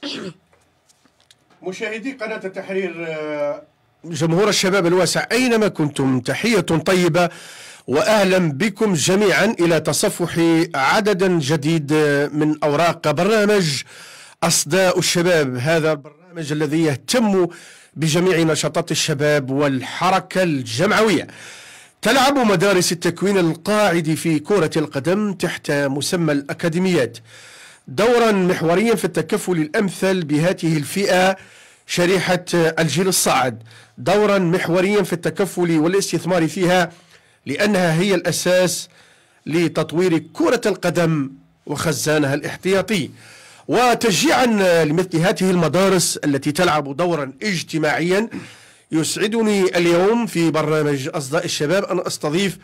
مشاهدي قناة التحرير آه، جمهور الشباب الواسع أينما كنتم تحية طيبة واهلا بكم جميعا الى تصفح عدد جديد من اوراق برنامج اصداء الشباب هذا البرنامج الذي يهتم بجميع نشاطات الشباب والحركه الجمعويه تلعب مدارس التكوين القاعد في كره القدم تحت مسمى الاكاديميات دورا محوريا في التكفل الأمثل بهذه الفئة شريحة الجيل الصاعد دورا محوريا في التكفل والاستثمار فيها لأنها هي الأساس لتطوير كرة القدم وخزانها الاحتياطي وتشجيعا لمثل هذه المدارس التي تلعب دورا اجتماعيا يسعدني اليوم في برنامج أصداء الشباب أن أستضيف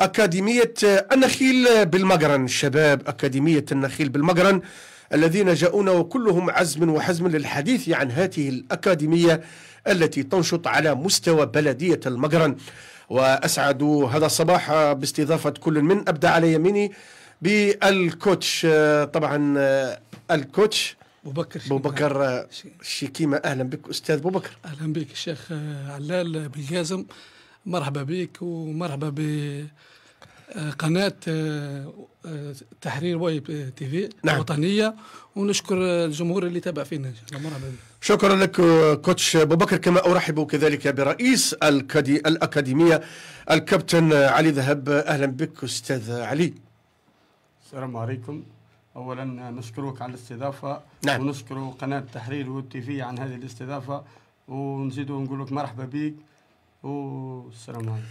أكاديمية النخيل بالمقرن شباب أكاديمية النخيل بالمقرن الذين جاءونا وكلهم عزم وحزم للحديث عن هذه الأكاديمية التي تنشط على مستوى بلدية المقرن وأسعد هذا الصباح باستضافة كل من أبدأ على يميني بالكوتش طبعا الكوتش بكر بوبكر الشيكيمة أهلا بك أستاذ بوبكر أهلا بك الشيخ علال بالجازم مرحبا بك ومرحبا ب قناة آه، آه، تحرير ويب تي في نعم. الوطنية ونشكر الجمهور اللي تابع فينا مرحبا شكرا لك كوتش ابو بكر كما ارحب كذلك برئيس الكدي الاكاديميه الكابتن علي ذهب اهلا بك استاذ علي السلام عليكم اولا نشكرك على الاستضافه نعم. ونشكر قناه تحرير ويب تي في عن هذه الاستضافه ونزيد نقول لك مرحبا بك والسلام عليكم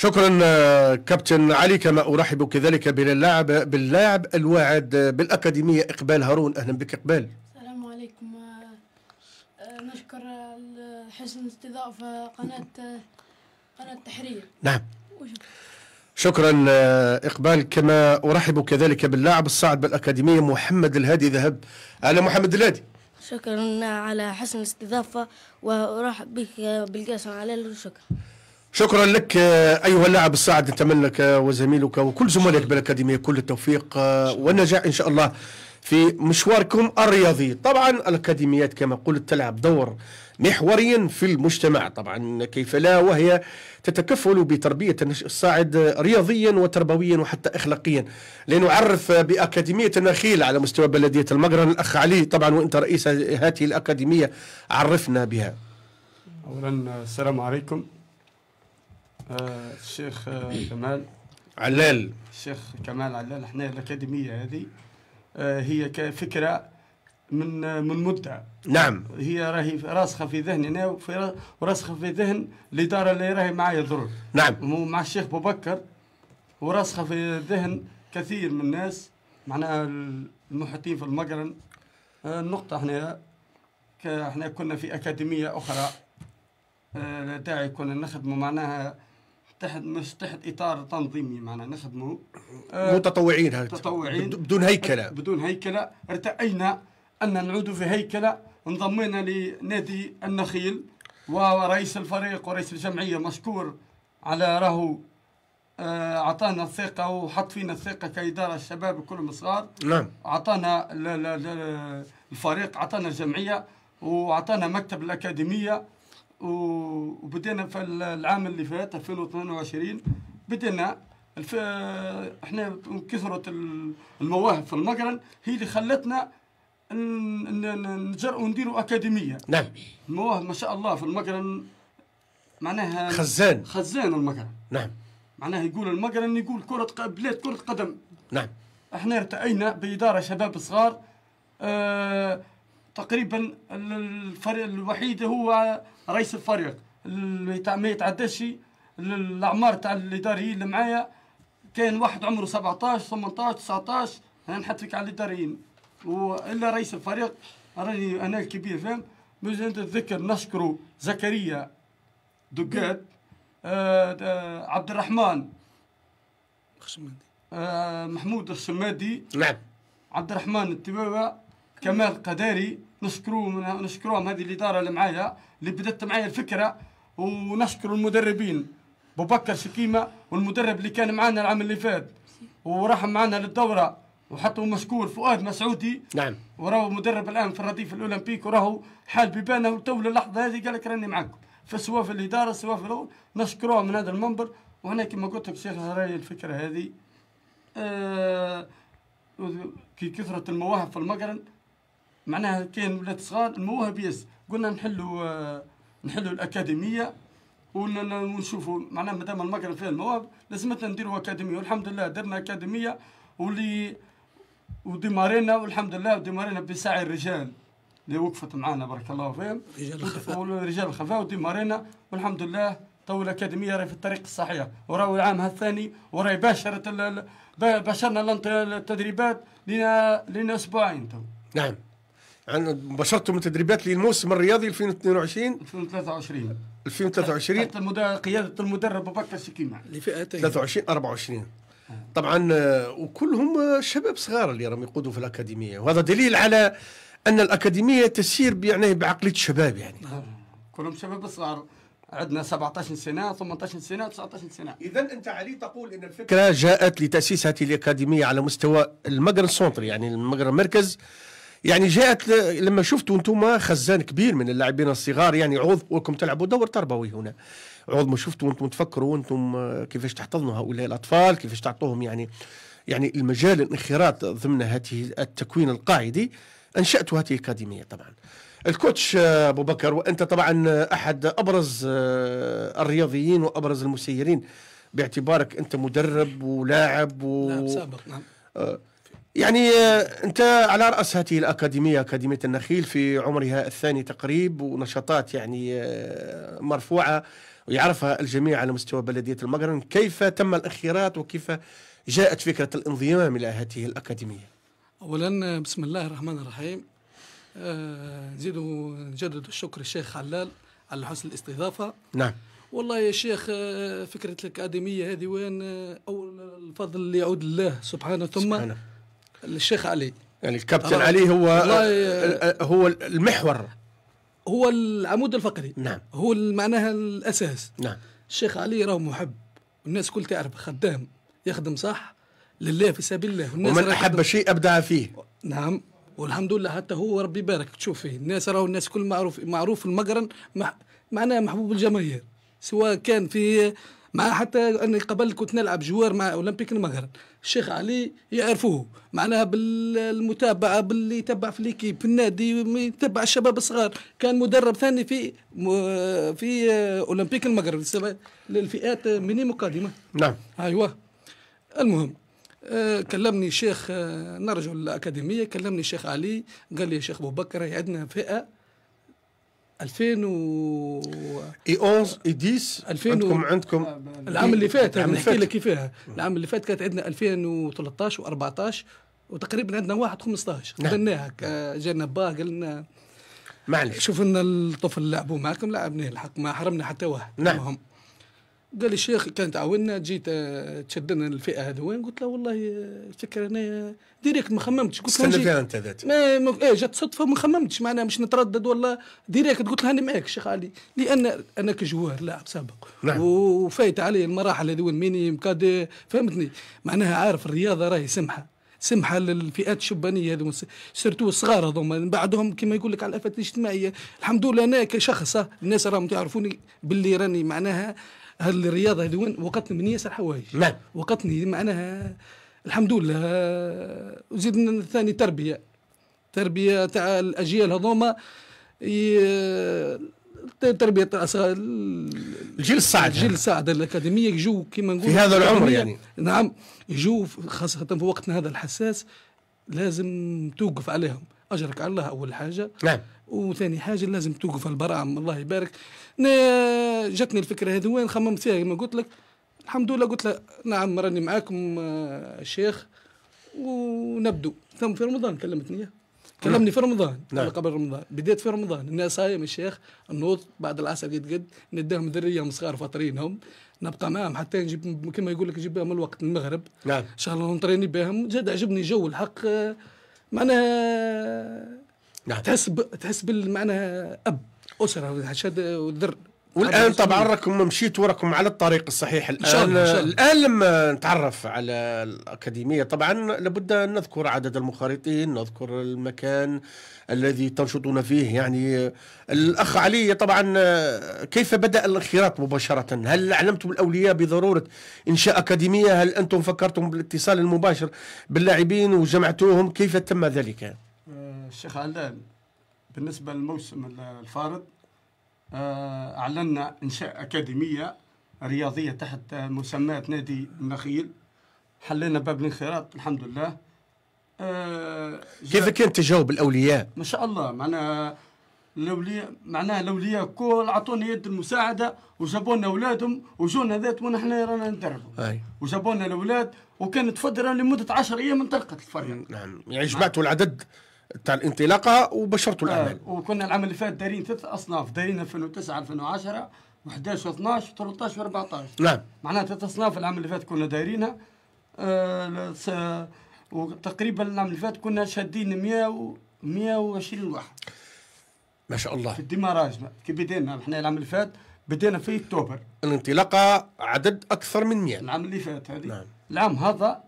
شكرا آه، كابتن علي كما ارحب كذلك باللاعب باللاعب الواعد بالاكاديميه اقبال هارون اهلا بك اقبال السلام عليكم آه، آه، نشكر حسن استضافه قناه قناه التحرير نعم شكرا اقبال كما ارحب كذلك باللاعب الصاعد بالاكاديميه محمد الهادي ذهب اهلا محمد الهادي شكرا على حسن الاستضافه وارحب بك بالقاسم على الشكر شكرا لك آه، ايها اللاعب الصاعد نتمنى لك آه، وزميلك وكل زملائك بالاكاديميه كل التوفيق آه، والنجاح ان شاء الله في مشواركم الرياضي طبعا الاكاديميات كما قلت تلعب دور محوريا في المجتمع طبعا كيف لا وهي تتكفل بتربيه النشء الصاعد رياضيا وتربويا وحتى اخلاقيا لنعرف باكاديميه النخيل على مستوى بلديه المقرن الاخ علي طبعا وانت رئيس هذه الاكاديميه عرفنا بها اولا السلام عليكم آه، الشيخ آه، كمال علال الشيخ كمال علال احنا الاكاديميه هذه آه، هي كفكره من من مدة نعم هي راهي راسخه في ذهننا يعني وراسخه في ذهن الاداره اللي راهي معايا ضرر نعم مع الشيخ ابو بكر وراسخه في ذهن كثير من الناس معناها المحيطين في المقرن النقطه احنا احنا كنا في اكاديميه اخرى داعي كنا نخدموا معناها تحت مش تحت اطار تنظيمي معنا نخدموا متطوعين متطوعين بدون هيكله بدون هيكله ارتئينا ان نعود في هيكله انضمينا لنادي النخيل ورئيس الفريق ورئيس الجمعيه مشكور على راهو آه، اعطانا الثقه وحط فينا الثقه كاداره الشباب كلهم صغار نعم اعطانا الفريق اعطانا الجمعيه واعطانا مكتب الاكاديميه وبدينا في العام اللي فات 2022 بدينا احنا كثرة المواهب في المقرن هي اللي خلتنا نجرؤوا نديروا اكاديميه نعم المواهب ما شاء الله في المقرن معناها خزان خزان المقرن نعم معناها يقول المقرن يقول كرة بلاد كرة قدم نعم احنا ارتأينا بإدارة شباب صغار آه تقريبا الفريق الوحيد هو رئيس الفريق اللي ما يتعداش الاعمار تاع الاداريين اللي معايا كاين واحد عمره 17 18 19 انا نحط على الاداريين والا رئيس الفريق راني انا الكبير فاهم مازال نتذكر نشكرو زكريا دقات آه، آه، عبد الرحمن آه محمود الشمادي نعم عبد الرحمن التبابة كمال قداري نشكروا نشكروهم هذه الاداره اللي معايا اللي بدات معايا الفكره ونشكر المدربين بكر شكيمه والمدرب اللي كان معانا العام اللي فات وراح معانا للدوره وحطوا مشكور فؤاد مسعودي نعم وراهو مدرب الان في الرديف الاولمبيك وراهو حال ببانه وتو اللحظه هذه قال لك راني معاكم فسواء في الاداره سواء في الاول نشكروها من هذا المنبر وهنا كما قلت لك شيخ هراي الفكره هذه آه كي كثرة المواهب في المقرن معناها كان ولاد صغار المواهب يز قلنا نحلوا آه، نحلوا الاكاديميه ونشوفوا معناها مادام المغرب فيها المواهب لازمتنا نديروا اكاديميه والحمد لله درنا اكاديميه واللي وديمارينا والحمد لله وديمارينا بسعي الرجال اللي وقفت معنا بارك الله فيهم رجال الخفاء رجال الخفاء وديمارينا والحمد لله تو الاكاديميه راهي في الطريق الصحيح وراهو العام الثاني وراهي باشرت باشرنا التدريبات لنا لنا اسبوعين تو نعم عن بشرته من تدريبات للموسم الرياضي 2022 2023 2023 تحت قياده المدرب ابو بكر الشكيمه لفئتين 23 24 طبعا آه، وكلهم آه، شباب صغار اللي راهم يقودوا في الاكاديميه وهذا دليل على ان الاكاديميه تسير يعني بعقليه شباب يعني نعم. كلهم شباب صغار عندنا 17 سنه 18 سنه 19 سنه اذا انت علي تقول ان الفكره جاءت لتاسيس هذه الاكاديميه على مستوى المقر سونتر يعني المقر مركز يعني جاءت لما شفتوا انتم خزان كبير من اللاعبين الصغار يعني عوض وكم تلعبوا دور تربوي هنا عوض ما شفتوا انتم تفكروا انتم كيفاش تحتضنوا هؤلاء الاطفال كيفاش تعطوهم يعني يعني المجال الانخراط ضمن هذه التكوين القاعدي انشاتوا هذه الاكاديميه طبعا الكوتش ابو بكر وانت طبعا احد ابرز آه، الرياضيين وابرز المسيرين باعتبارك انت مدرب ولاعب و... نعم سابق نعم آه، يعني آه، انت على راس هذه الاكاديميه اكاديميه النخيل في عمرها الثاني تقريب ونشاطات يعني آه، مرفوعه ويعرفها الجميع على مستوى بلديه المقرن كيف تم الانخراط وكيف جاءت فكره الانضمام الى هذه الاكاديميه اولا آه، بسم الله الرحمن الرحيم نزيد نجدد الشكر للشيخ حلال على حسن الاستضافه نعم والله يا شيخ فكره الاكاديميه هذه وين اول الفضل يعود لله سبحانه ثم سبحانه. الشيخ علي يعني الكابتن أه، علي هو هو المحور هو العمود الفقري نعم هو معناها الاساس نعم الشيخ علي راه محب والناس كل تعرف خدام يخدم صح لله في سبيل الله والناس ومن احب شيء ابدع فيه نعم والحمد لله حتى هو ربي يبارك تشوف فيه الناس راهو الناس كل معروف معروف المقرن معناها محبوب الجماهير سواء كان في مع حتى اني قبل كنت نلعب جوار مع اولمبيك المغرب الشيخ علي يعرفوه معناها بالمتابعه باللي يتبع في ليكيب في النادي يتبع الشباب الصغار كان مدرب ثاني في في اولمبيك المغرب للفئات ميني مقدمه نعم ايوه المهم آه، كلمني شيخ نرجو آه، نرجع للاكاديميه كلمني شيخ علي قال لي يا شيخ ابو بكر عندنا فئه 2011 و 10 2000 عندكم عندكم العام اللي فات انا نحكي لك كيفاه العام اللي فات كانت عندنا 2013 و14 وتقريبا عندنا واحد 15 غناها نعم. جانا با قال لنا معلش شوف ان الطفل لعبوا معكم لعبناه الحق ما حرمنا حتى واحد نعم قال لي شيخ كانت عاونا جيت آه، تشدنا الفئه وين قلت له والله آه، فكره انا ديريكت ما خممتش قلت له فيها انت ذات ما, م... ايه جات صدفه ما خممتش معناها مش نتردد والله ديريكت قلت له انا معاك الشيخ علي لان انا كجوار لاعب سابق نعم. وفايت علي المراحل هذو ميني مكاد فهمتني معناها عارف الرياضه راهي سمحه سمحه للفئات الشبانيه هذو سيرتو الصغار هذوما بعدهم كما يقول لك على الافات الاجتماعيه الحمد لله انا كشخص آه، الناس راهم تعرفوني باللي راني معناها هذه الرياضه وين وقتني من ياسر حوايج نعم وقتني معناها الحمد لله وزيد الثاني تربيه تربيه تاع الاجيال هذوما تربيه الجيل الصاعد الجيل الصاعد الاكاديميه يجوا كما نقول في هذا العمر يعني نعم يجوا خاصه في وقتنا هذا الحساس لازم توقف عليهم اجرك على الله اول حاجه نعم وثاني حاجه لازم توقف البراعم الله يبارك جاتني الفكره هذو خممت فيها كما قلت لك الحمد لله قلت له نعم راني معاكم آه، شيخ ونبدو ثم في رمضان كلمتني كلمني في رمضان نعم. نعم. قبل رمضان بديت في رمضان الناس صايم الشيخ نوض بعد العصر قد قد نداهم ذريهم صغار فاطرينهم نبقى معاهم حتى نجيب كما يقول لك نجيب بهم الوقت المغرب نعم ان شاء الله نطريني بهم زاد عجبني جو الحق آه، معناها نعم تحس ب... تحس بالمعنى اب اسره شد ودر والان طبعا راكم مشيتوا راكم على الطريق الصحيح الان شاء الله شاء الله. الان لما نتعرف على الاكاديميه طبعا لابد ان نذكر عدد المخرطين نذكر المكان الذي تنشطون فيه يعني الاخ علي طبعا كيف بدا الانخراط مباشره هل علمتم الاولياء بضروره انشاء اكاديميه هل انتم فكرتم بالاتصال المباشر باللاعبين وجمعتوهم كيف تم ذلك الشيخ علال بالنسبة للموسم الفارض آه، أعلنا إنشاء أكاديمية رياضية تحت مسماة نادي النخيل حلينا باب الانخراط الحمد لله آه، كيف كان تجاوب الأولياء؟ ما شاء الله معنا الاولياء معناها الاولياء كل عطونا يد المساعده وجابوا لنا اولادهم وجونا ذات ونحن رانا ندربوا وجابوا لنا الاولاد وكانت فتره لمده 10 ايام انطلقت الفريق نعم يعني جمعتوا العدد تاع الانطلاقه وبشرتوا آه، الاعمال آه وكنا العام اللي فات دايرين ثلاث اصناف دايرين 2009 2010 و11 و12 و13 و14 نعم معناها ثلاث اصناف العام اللي فات كنا دايرينها آه وتقريبا العام اللي فات كنا شادين 100 و 120 واحد ما شاء الله في الديماراج كي بدينا احنا العام اللي فات بدينا في اكتوبر الانطلاقه عدد اكثر من 100 العام اللي فات هذه نعم. العام هذا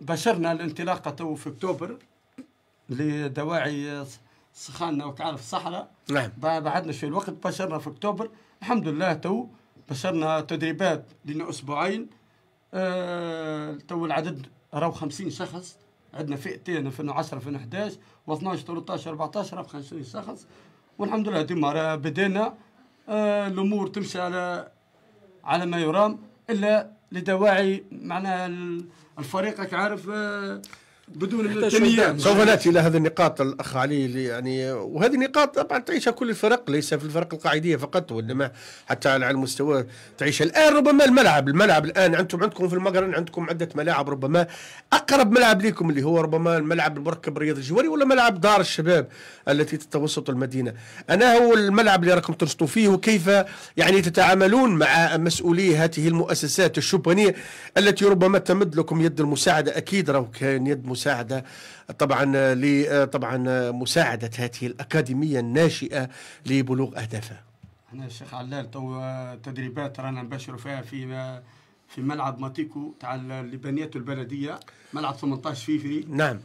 بشرنا الانطلاقه تو في اكتوبر لدواعي سخانة وتعرف الصحراء نعم بعدنا شوي الوقت بشرنا في اكتوبر الحمد لله تو بشرنا تدريبات لنا اسبوعين آه تو العدد راهو 50 شخص عندنا فئتين 2010 2011 و12 13 14 راهو 50 شخص والحمد لله ديما بدينا آه الامور تمشي على على ما يرام الا لدواعي معناها الفريق عارف آه بدون التمييز سوف ناتي الى هذه النقاط الاخ علي يعني وهذه النقاط طبعا تعيشها كل الفرق ليس في الفرق القاعديه فقط وانما حتى على المستوى تعيش الان ربما الملعب الملعب الان انتم عندكم في المقرن عندكم عده ملاعب ربما اقرب ملعب لكم اللي هو ربما الملعب المركب الرياضي الجواري ولا ملعب دار الشباب التي تتوسط المدينه انا هو الملعب اللي راكم ترشطوا فيه وكيف يعني تتعاملون مع مسؤولي هذه المؤسسات الشبانيه التي ربما تمد لكم يد المساعده اكيد راهو كان يد مساعدة المساعده طبعا طبعا مساعده هذه الاكاديميه الناشئه لبلوغ اهدافها. احنا الشيخ علال تو تدريبات رانا نباشروا فيها في في ملعب ماتيكو تاع لبنيات البلديه ملعب 18 فيفري نعم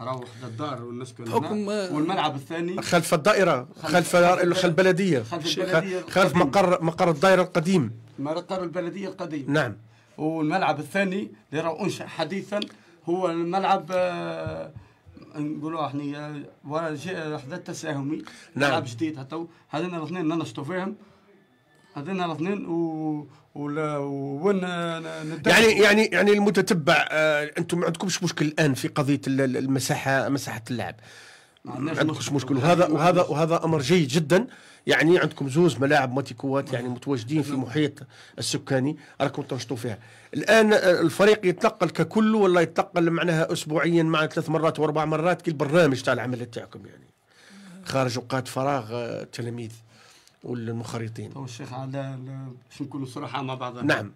روح للدار ونسكن حكم آه، والملعب الثاني خلف الدائره خلف خلف البلديه خلف البلديه خلف مقر مقر الدائره القديم مقر البلديه القديم نعم والملعب الثاني اللي راه انشا حديثا هو الملعب آه، نقولوا احنا آه، ورا حدا التساهمي نعم ملعب جديد حتى هذين الاثنين ننشطوا فيهم هذين الاثنين و وين آه، يعني يعني يعني المتتبع انتم ما عندكمش مشكل الان في قضيه المساحه مساحه اللعب عندكمش مشكل وهذا وهذا وهذا امر جيد جدا يعني عندكم زوز ملاعب ماتيكوات يعني نعم. متواجدين في نعم. محيط السكاني راكم تنشطوا فيها الان الفريق يتنقل ككل ولا يتنقل معناها اسبوعيا مع ثلاث مرات واربع مرات كل برنامج تاع العمل تاعكم يعني خارج اوقات فراغ التلاميذ آه، والمخرطين تو الشيخ على باش نكونوا صراحه مع بعضنا نعم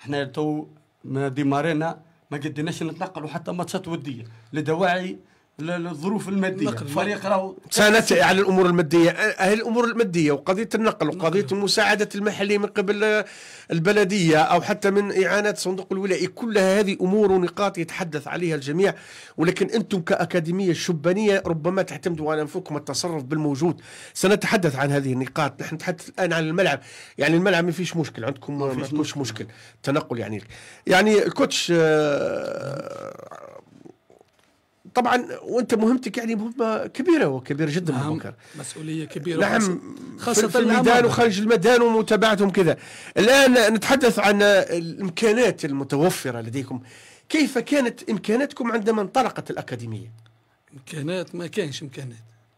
احنا تو ما ديمارينا ما قدناش نتنقلوا حتى ماتشات وديه لدواعي الظروف الماديه الفريق راهو سانت على الامور الماديه أه، هل الامور الماديه وقضيه النقل وقضيه مساعده المحلي من قبل آه، البلديه او حتى من اعانه صندوق الولائي كلها هذه امور ونقاط يتحدث عليها الجميع ولكن انتم كاكاديميه شبانيه ربما تعتمدوا على انفسكم التصرف بالموجود سنتحدث عن هذه النقاط نحن نتحدث الان عن الملعب يعني الملعب ما فيش مشكل عندكم ما فيش مشكل. مشكل تنقل يعني يعني الكوتش آه، طبعا وانت مهمتك يعني مهمه كبيره وكبيره جدا ابو نعم، بكر مسؤوليه كبيره نعم خاصه في الميدان وخارج الميدان ومتابعتهم كذا الان نتحدث عن الامكانات المتوفره لديكم كيف كانت امكاناتكم عندما انطلقت الاكاديميه امكانات ما كانش امكانات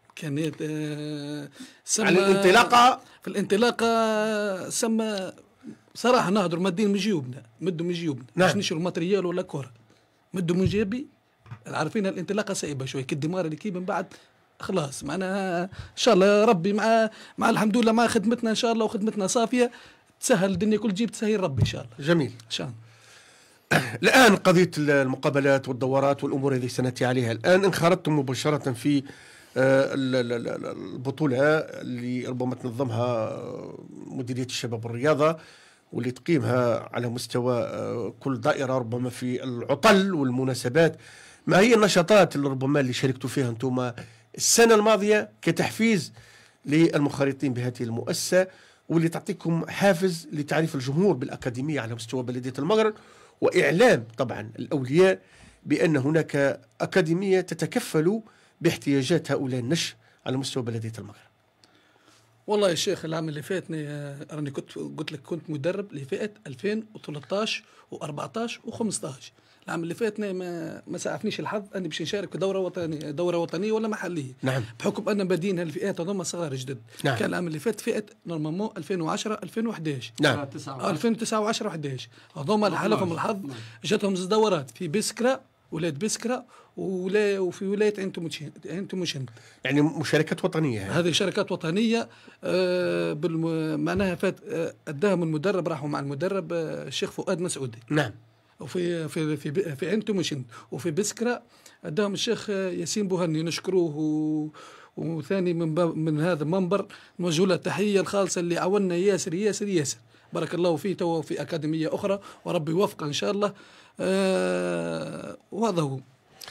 امكانات آه، سما على الانطلاقه في الانطلاقه سما صراحه نهضر مادين من جيوبنا مدوا من جيوبنا نعم. باش نشروا ماتريال ولا كره مدوا من جيبي عارفين الانطلاقه صعيبه شوي كالدمار اللي كي من بعد خلاص معناها ان شاء الله ربي مع مع الحمد لله مع خدمتنا ان شاء الله وخدمتنا صافيه تسهل الدنيا كل جيب تسهل ربي ان شاء الله جميل ان شاء الله الان قضيه المقابلات والدورات والامور هذه سنتي عليها الان انخرطتم مباشره في آه، البطوله اللي ربما تنظمها آه، مديريه الشباب والرياضه واللي تقيمها على مستوى آه، كل دائره ربما في العطل والمناسبات ما هي النشاطات اللي ربما اللي شاركتوا فيها انتم السنه الماضيه كتحفيز للمخرطين بهذه المؤسسه واللي تعطيكم حافز لتعريف الجمهور بالاكاديميه على مستوى بلديه المغرب واعلام طبعا الاولياء بان هناك اكاديميه تتكفل باحتياجات هؤلاء النشء على مستوى بلديه المغرب. والله يا شيخ العام اللي فاتني راني آه، كنت قلت لك كنت مدرب لفئه 2013 و14 و15 العام اللي فات ما ما سعفنيش الحظ اني باش نشارك في دوره وطنيه دوره وطنيه ولا محليه نعم بحكم ان بدينا الفئات هذوما صغار جدد نعم. كان العام اللي فات فئه نورمالمون 2010 2011 نعم 2009 و10 11 هذوما اللي حالفهم الحظ نعم. جاتهم زوج دورات في بسكره ولاد بسكره ولا وفي ولايه عين تموشن عين يعني مشاركات وطنيه يعني. هذه شركات وطنيه آه، معناها فات آه، اداهم المدرب راحوا مع المدرب آه، الشيخ فؤاد مسعودي نعم وفي في في في عين تمشن وفي بسكرة أداهم الشيخ ياسين بوهني نشكروه وثاني من باب من هذا المنبر نوجه له التحيه الخالصة اللي عاوننا ياسر ياسر ياسر بارك الله فيه تو في أكاديمية أخرى وربي يوفقه إن شاء الله آه وهذا هو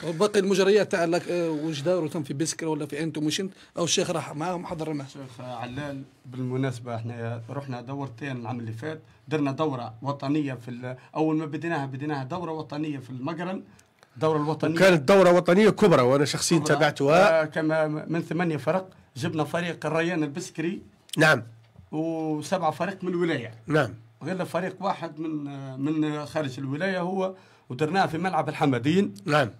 وباقي المجريات تاع آه، وجدار وتم في بسكره ولا في انتم وشنت او الشيخ راح معاهم حضر معاهم الشيخ علال بالمناسبه احنا رحنا دورتين العام اللي فات درنا دوره وطنيه في اول ما بديناها بديناها دوره وطنيه في المقرن الدوره الوطنيه كانت دوره وطنيه كبرى وانا شخصيا تابعتها آه، كما من ثمانيه فرق جبنا فريق الريان البسكري نعم وسبعه فريق من الولايه نعم غير فريق واحد من آه، من خارج الولايه هو ودرناها في ملعب الحمدين نعم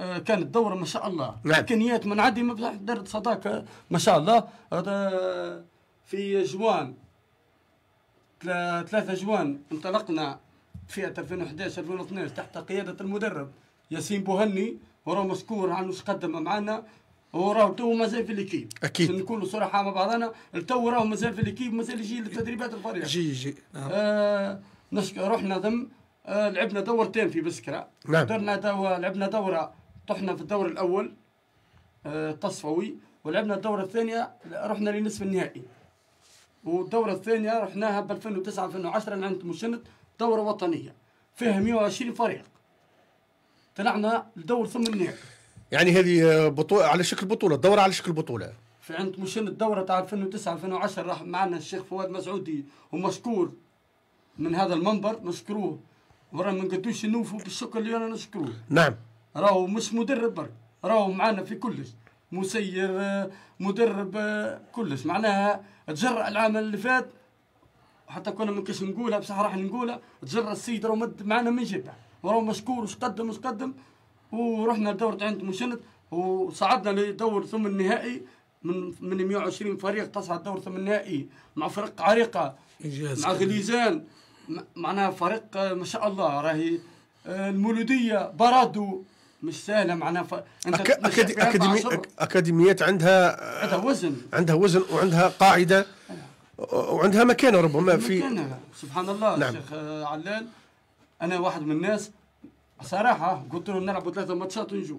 كانت دوره ما شاء الله نعم. امكانيات من عندي مبلغ درت صداك ما شاء الله في جوان ثلاثة جوان انطلقنا في 2011 2012 تحت قيادة المدرب ياسين بوهني وراه مشكور على واش قدم معنا وراه تو مازال في الاكيب اكيد نكونوا صراحه مع بعضنا تو راه مازال في الاكيب مازال يجي للتدريبات الفريق يجي يجي نعم آه نشكر رحنا ذم آه لعبنا دورتين في بسكره نعم درنا دو... لعبنا دوره طحنا في الدور الاول آه، تصفوي ولعبنا الدوره الثانيه رحنا لنصف النهائي والدوره الثانيه رحناها ب 2009 2010 لعند مشنت دوره وطنيه فيها 120 فريق طلعنا لدور ثم النهائي يعني هذه بطوله على شكل بطوله دوره على شكل بطوله في عند مشنت دوره تاع 2009 2010 راح معنا الشيخ فؤاد مسعودي ومشكور من هذا المنبر نشكروه ورا ما نقدوش نوفوا بالشكر اللي انا نشكروه نعم راهو مش مدرب برك راهو معانا في كلش مسير آه، مدرب آه، كلش معناها تجرأ العام اللي فات حتى كنا ما كاش نقولها بصح راح نقولها تجرأ السيد راهو مد معانا من جبع وراهو مشكور وش قدم وش قدم ورحنا لدورة عند مشند وصعدنا لدور ثم النهائي من من 120 فريق تصعد دور ثم النهائي مع فرق عريقه مع غليزان معناها فريق آه، ما شاء الله راهي المولوديه برادو مش سهله معناها ف... انت أك... أكادي... أكاديمي... أك... اكاديميات عندها عندها وزن عندها وزن وعندها قاعده وعندها مكانه ربما في سبحان الله نعم. شيخ آه، علال انا واحد من الناس صراحه قلت له نلعبوا ثلاثه ماتشات ونجوا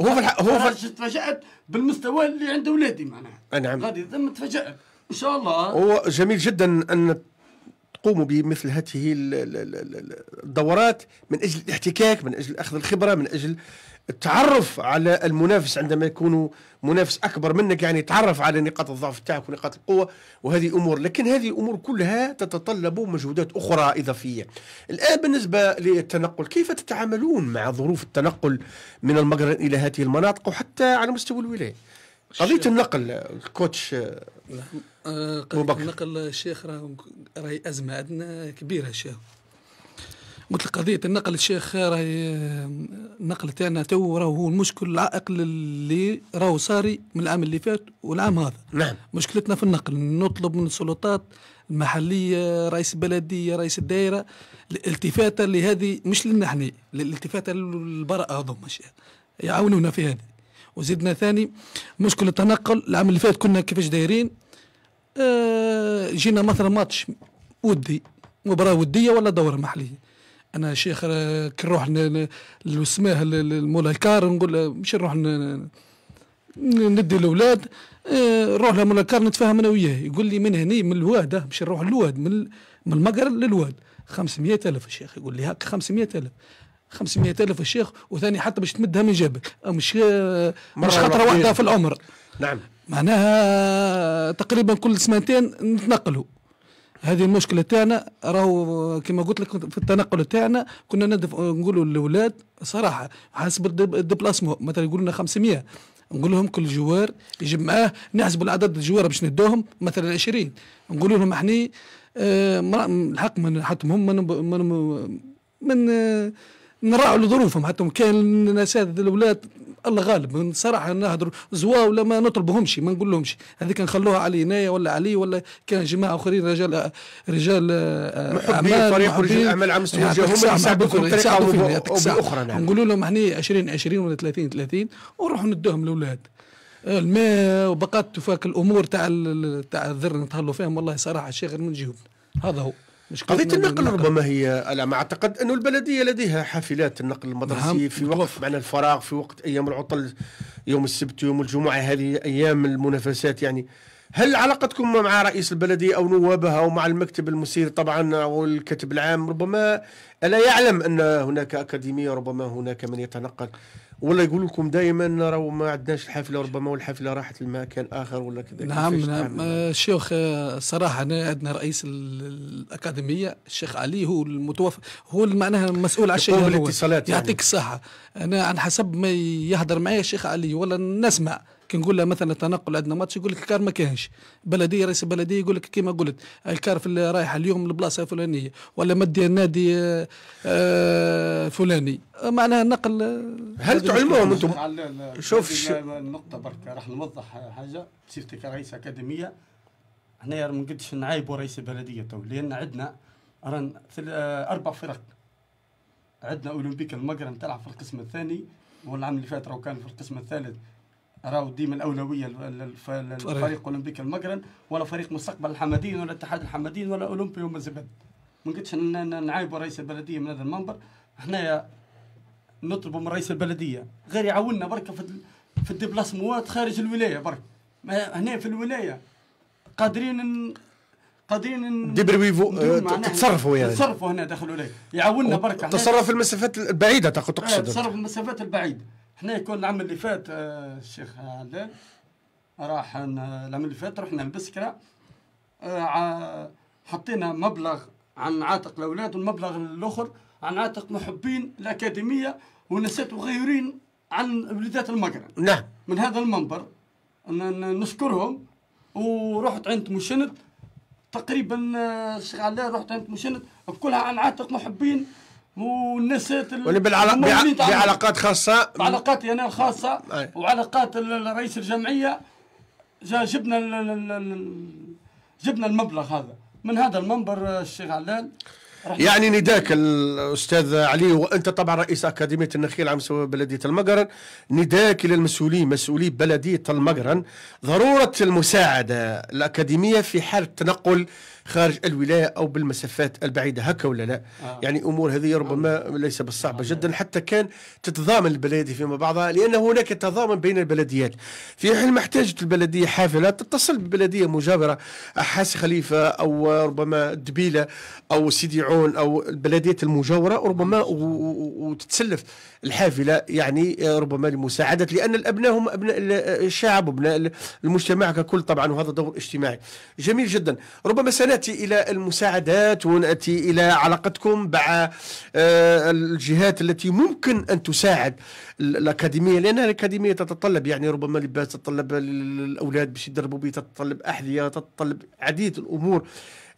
هو في الحق هو في تفاجات بالمستوى اللي عند اولادي معناها نعم غادي تفاجات ان شاء الله هو جميل جدا ان تقوم بمثل هذه الدورات من اجل الاحتكاك من اجل اخذ الخبره من اجل التعرف على المنافس عندما يكون منافس اكبر منك يعني تعرف على نقاط الضعف تاعك ونقاط القوه وهذه امور لكن هذه امور كلها تتطلب مجهودات اخرى اضافيه. الان بالنسبه للتنقل كيف تتعاملون مع ظروف التنقل من المغرب الى هذه المناطق وحتى على مستوى الولايه؟ قضيه النقل كوتش قضيه آه، النقل الشيخ راهي ازمه عندنا كبيره الشيخ قلت لك قضيه النقل الشيخ راهي النقل آه، تاعنا تو راهو هو المشكل العائق اللي راهو صاري من العام اللي فات والعام هذا نعم مشكلتنا في النقل نطلب من السلطات المحليه رئيس البلديه رئيس الدائره الالتفاته لهذه مش لنا احنا الالتفاته للبراءه هذوما يعاونونا في هذه وزدنا ثاني مشكل التنقل العام اللي فات كنا كيفاش دايرين آه، جينا مثلا ماتش ودي مباراه وديه ولا دوره محليه انا شيخ آه، كي نروح للسماه المولاي كار نقول له مش نروح ندي الاولاد آه، نروح لمولاي كار نتفاهم انا وياه يقول لي من هني من الواد مش نروح للواد من من المقر للواد 500 الف الشيخ يقول لي هاك 500 الف 500 الف الشيخ وثاني حتى باش تمدها من جيبك مش مش خطره واحده في العمر نعم معناها تقريبا كل سنتين نتنقلوا هذه المشكله تاعنا راهو كما قلت لك في التنقل تاعنا كنا ندف نقولوا للاولاد صراحه حسب الدبلاسمون مثلا يقولوا لنا 500 نقول لهم كل جوار يجيب معاه نحسبوا العدد الجوار باش ندوهم مثلا 20 نقول لهم احنا آه، الحق من حتى من من من نراعوا لظروفهم حتى كان الناس الاولاد الغالب صراحه نهضروا زوا ولا ما نطلبهمش ما نقولهمش هذيك نخلوها علي هنايا ولا علي ولا كان جماعه اخرين رجال رجال اعمال فريق رجال الاعمال عام السعوديه هم اللي بطريقه باخرى نعم لهم احنا 20 20 ولا 30 30 ونروحوا ندوهم الاولاد الماء وبقات فاك الامور تاع تاع الذر نتهلوا فيهم والله صراحه شيء غير من جيوبنا هذا هو مش قضية النقل, النقل ربما هي لا ما أعتقد أنه البلدية لديها حافلات النقل المدرسي نعم، في وقت معنى الفراغ في وقت أيام العطل يوم السبت يوم الجمعة هذه أيام المنافسات يعني هل علاقتكم مع رئيس البلدية أو نوابها أو مع المكتب المسير طبعا أو الكاتب العام ربما ألا يعلم أن هناك أكاديمية ربما هناك من يتنقل ولا يقول لكم دائما راهو ما عندناش الحفله ربما والحفله راحت لمكان اخر ولا كذا نعم نعم الشيخ آه، آه، صراحه انا عندنا رئيس الاكاديميه الشيخ علي هو المتوفى هو معناها المسؤول على الشيء الاتصالات يعني. يعطيك يعني. الصحه انا عن حسب ما يهضر معي الشيخ علي ولا نسمع كي نقول لها مثلا تنقل عندنا ماتش يقول لك الكار ما كاينش بلديه رئيس البلديه يقول لك كيما قلت الكار في رايحه اليوم البلاصه الفلانيه ولا مدي النادي آه، آه، فلاني معناها النقل آه، هل تعلموهم انتم شوف النقطه برك راح نوضح حاجه سيرتك رئيس اكاديميه هنا ما قدش نعايبوا رئيس البلديه تو لان عندنا راهن اربع فرق عندنا اولمبيك المقرن تلعب في القسم الثاني والعام اللي فات راه كان في القسم الثالث راهو ديما الاولويه للفريق اولمبيك المقرن ولا فريق مستقبل الحمدين ولا اتحاد الحمدين ولا اولمبي وما زبد ما قلتش نعايبوا رئيس البلديه من هذا المنبر حنايا نطلبوا من رئيس البلديه غير يعاوننا برك في في الديبلاسموات خارج الولايه برك هنا في الولايه قادرين قادرين ديبرويفو تتصرفوا يعني تتصرفوا هنا داخل الولايه يعاوننا برك تصرف المسافات البعيده تقصد تصرف المسافات البعيده حنا يكون العام اللي فات آه، الشيخ عدنان راح العام اللي فات رحنا لبسكرة آه، حطينا مبلغ عن عاتق الاولاد والمبلغ الاخر عن عاتق محبين الاكاديميه ونسيت مغيرين عن وليدات المغرب نعم من هذا المنبر نشكرهم ورحت عند مشند تقريبا آه، الشيخ علاء رحت عند مشند كلها عن عاتق محبين والناس واللي بعلاقات خاصه علاقات انا يعني الخاصه أي. وعلاقات رئيس الجمعيه جا جبنا جبنا المبلغ هذا من هذا المنبر الشيخ علال يعني نداك الاستاذ علي وانت طبعا رئيس اكاديميه النخيل عام بلديه المقرن نداك الى المسؤولين مسؤولي بلديه المقرن ضروره المساعده الاكاديميه في حال التنقل خارج الولايه او بالمسافات البعيده هكا ولا لا آه. يعني امور هذه ربما آه. ليس بالصعبه آه. جدا حتى كان تتضامن البلدية فيما بعضها لان هناك تضامن بين البلديات في حين ما احتاجت البلديه حافله تتصل ببلديه مجاوره حاس خليفه او ربما دبيله او سيدي المدعون او البلديات المجاوره ربما وتتسلف الحافله يعني آه، ربما لمساعده لان الابناء هم ابناء آه، الشعب وابناء المجتمع ككل طبعا وهذا دور اجتماعي جميل جدا ربما سناتي الى المساعدات وناتي الى علاقتكم مع آه، الجهات التي ممكن ان تساعد الاكاديميه لان الاكاديميه تتطلب يعني ربما لباس تتطلب الاولاد باش يدربوا به تتطلب احذيه تتطلب عديد الامور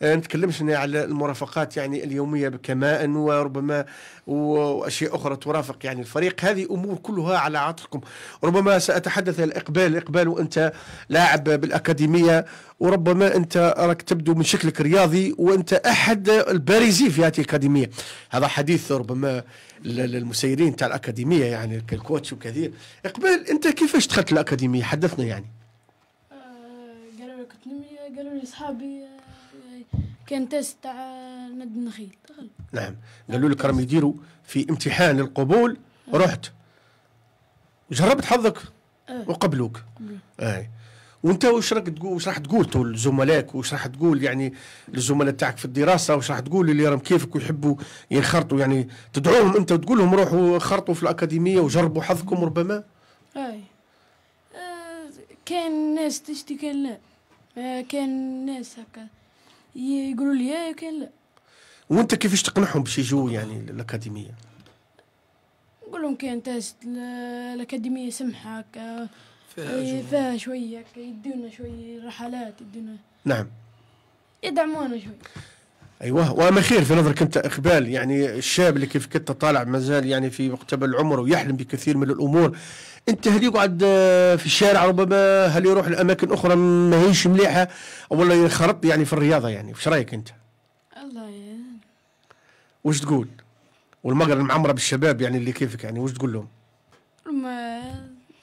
آه، نتكلمش هنا على المرافقات يعني اليوميه كماء وربما واشياء اخرى ترافق يعني الفريق هذه امور كلها على عاتقكم ربما ساتحدث الاقبال الاقبال وانت لاعب بالاكاديميه وربما انت راك تبدو من شكلك رياضي وانت احد البارزين في هذه الاكاديميه هذا حديث ربما للمسيرين تاع الاكاديميه يعني الكوتش وكثير اقبال انت كيفاش دخلت الاكاديميه حدثنا يعني آه، قالوا لي كنت قالوا لي اصحابي آه، كان تيست تاع ند النخيل نعم قالوا لك راهم يديروا في امتحان للقبول رحت جربت حظك إيه. وقبلوك اي وانت واش راك تقول واش راح تقول لزملائك واش راح تقول يعني للزملاء تاعك في الدراسه واش راح تقول اللي راهم كيفك ويحبوا ينخرطوا يعني تدعوهم انت وتقول لهم روحوا خرطوا في الاكاديميه وجربوا حظكم ربما اي آه كان ناس تشتي كان لا آه كان ناس هكا يقولوا لي يا كاين لا وانت كيفاش تقنعهم باش يجوا يعني الاكاديميه نقول لهم كاين تيست الاكاديميه سمحه آه، هكا إيه، فيها شويه يدونا شويه رحلات يدونا نعم يدعمونا شويه ايوه وما خير في نظرك انت اقبال يعني الشاب اللي كيف كنت طالع مازال يعني في مقتبل العمر ويحلم بكثير من الامور انت هل يقعد آه، في الشارع ربما هل يروح لاماكن اخرى ما هيش مليحه ولا ينخرط يعني في الرياضه يعني وش رايك انت؟ الله يعني. وش تقول؟ والمقر المعمره بالشباب يعني اللي كيفك يعني وش تقول لهم؟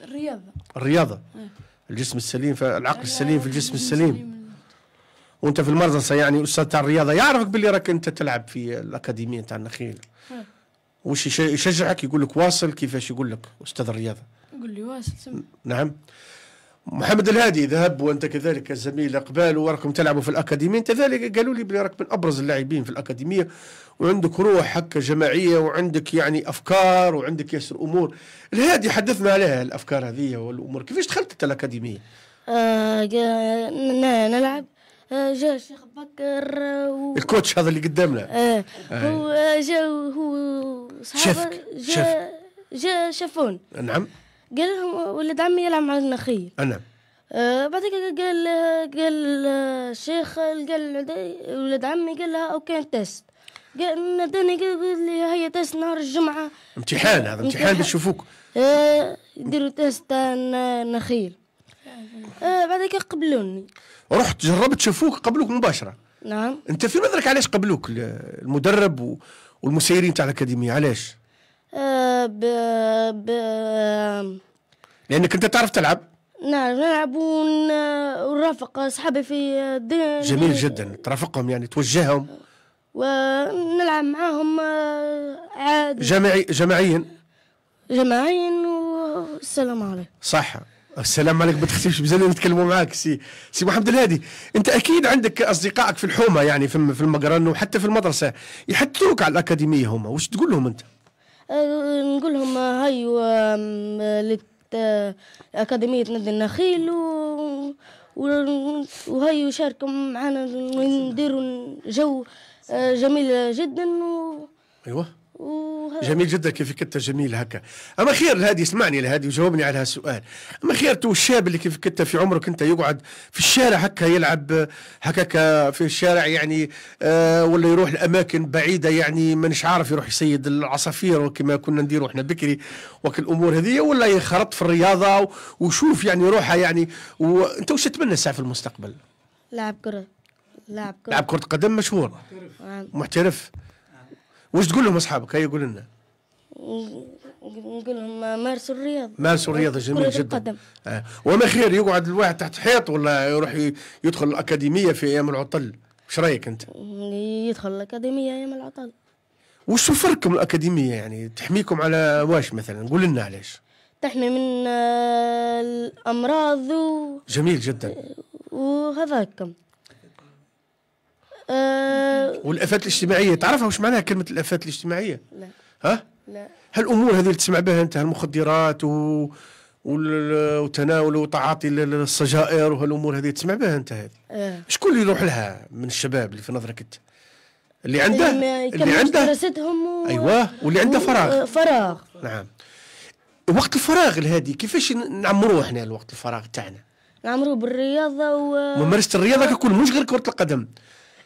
الرياضه الرياضه إيه. الجسم السليم فالعقل السليم في الجسم السليم. وانت في المدرسه يعني استاذ تاع الرياضه يعرفك باللي راك انت تلعب في الاكاديميه تاع النخيل وش يشجعك يقول لك واصل كيفاش يقول لك استاذ الرياضه يقول لي واصل سم. نعم محمد الهادي ذهب وانت كذلك الزميل اقبال وراكم تلعبوا في الاكاديميه انت ذلك قالوا لي بلي راك من ابرز اللاعبين في الاكاديميه وعندك روح هكا جماعيه وعندك يعني افكار وعندك ياسر امور الهادي حدثنا عليها الافكار هذه والامور كيفاش دخلت انت الاكاديميه؟ آه نلعب آه، جا الشيخ بكر آه، الكوتش هذا اللي قدامنا اه, آه. هو جا هو صحابه جا جا شافون نعم قال لهم ولد عمي يلعب مع النخيل نعم آه بعد قال قال الشيخ قال ولد عمي قال لها او كان تيست قال ناداني قال لي هيا تيست نهار الجمعه امتحان هذا امتحان باش يشوفوك آه يديروا تيست النخيل آه بعدك قبلوني رحت جربت شافوك قبلوك مباشره نعم انت في نظرك علاش قبلوك المدرب والمسيرين تاع الاكاديميه علاش آه، ب... ب... لانك انت تعرف تلعب نعم نلعب ونرافق اصحابي في الدنيا جميل جدا ترافقهم يعني توجههم ونلعب معاهم آه، عادي جماعي جماعيا جماعيا والسلام عليكم صحه السلام عليك ما تختفيش بزلنا نتكلموا معاك سي سي محمد الهادي انت اكيد عندك اصدقائك في الحومه يعني في في المقرن وحتى في المدرسه يحدثوك على الاكاديميه هما واش تقول لهم انت؟ أه، نقول لهم هاي اكاديميه نادي النخيل و... وهي يشاركوا معنا ونديروا جو أه، جميل جدا و... ايوه جميل جدا كيف كنت جميل هكا اما خير الهادي اسمعني الهادي وجاوبني على هالسؤال اما خير تو الشاب اللي كيف كنت في عمرك انت يقعد في الشارع هكا يلعب هكا في الشارع يعني آه ولا يروح لاماكن بعيده يعني مانيش عارف يروح يسيد العصافير كما كنا نديروا احنا بكري وكل الامور هذه ولا يخرط في الرياضه وشوف يعني روحها يعني وانت وش تتمنى ساعه في المستقبل؟ لاعب كره لاعب كره لاعب كره قدم مشهور محترف, محترف وش تقول لهم اصحابك؟ هيا قول لنا. نقول لهم مارسوا الرياض مارسوا الرياضة جميل جدا القدم. آه. وما خير يقعد الواحد تحت حيط ولا يروح يدخل الأكاديمية في أيام العطل وش رأيك أنت؟ يدخل الأكاديمية أيام العطل وش فرقكم الأكاديمية يعني تحميكم على واش مثلا قول لنا علاش تحمي من آه، الأمراض و... جميل جدا وهذاكم أه والافات الاجتماعيه تعرفها واش معناها كلمه الافات الاجتماعيه؟ لا ها؟ لا هالامور هذه اللي تسمع بها انت المخدرات و وتناول وتعاطي السجائر وهالامور هذه تسمع بها انت هذه أه. شكون اللي يروح لها من الشباب اللي في نظرك انت؟ اللي عنده اللي عنده دراستهم و... ايوه واللي عنده فراغ آه، فراغ نعم وقت الفراغ الهادي كيفاش نعمروه احنا الوقت الفراغ تاعنا نعمروه بالرياضه و ممارسه الرياضه ككل مش غير كره القدم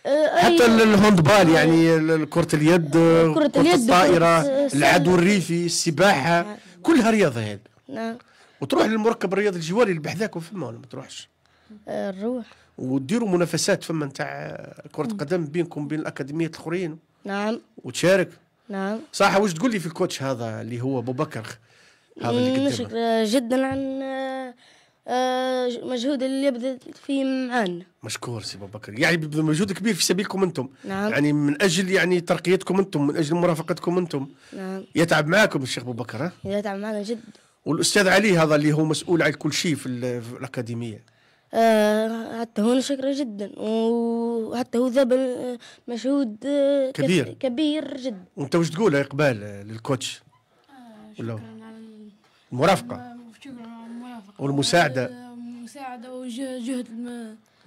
أيوة. حتى الهوندبال يعني كرة اليد كرة اليد الطائرة العدو الريفي السباحة نعم. كلها رياضة هذه نعم وتروح للمركب الرياضي الجوالي اللي بحذاك فما ولا ما تروحش؟ نروح وديروا منافسات فما نتاع كرة نعم. قدم بينكم بين الأكاديمية الآخرين نعم وتشارك نعم صح واش تقول لي في الكوتش هذا اللي هو أبو بكر هذا اللي نشكر جدا عن آه، مجهود اللي يبذل فيه معانا مشكور سي بكر يعني مجهود كبير في سبيلكم انتم نعم. يعني من اجل يعني ترقيتكم انتم من اجل مرافقتكم انتم نعم. يتعب معاكم الشيخ ابو بكر ها يتعب معنا جد والاستاذ علي هذا اللي هو مسؤول على كل شيء في, في الاكاديميه آه حتى هو شكرا جدا وحتى هو ذاب مجهود آه، كبير كبير جدا وانت وش تقول يا اقبال للكوتش آه شكرا على المرافقه آه، والمساعده آه، مساعده وجهد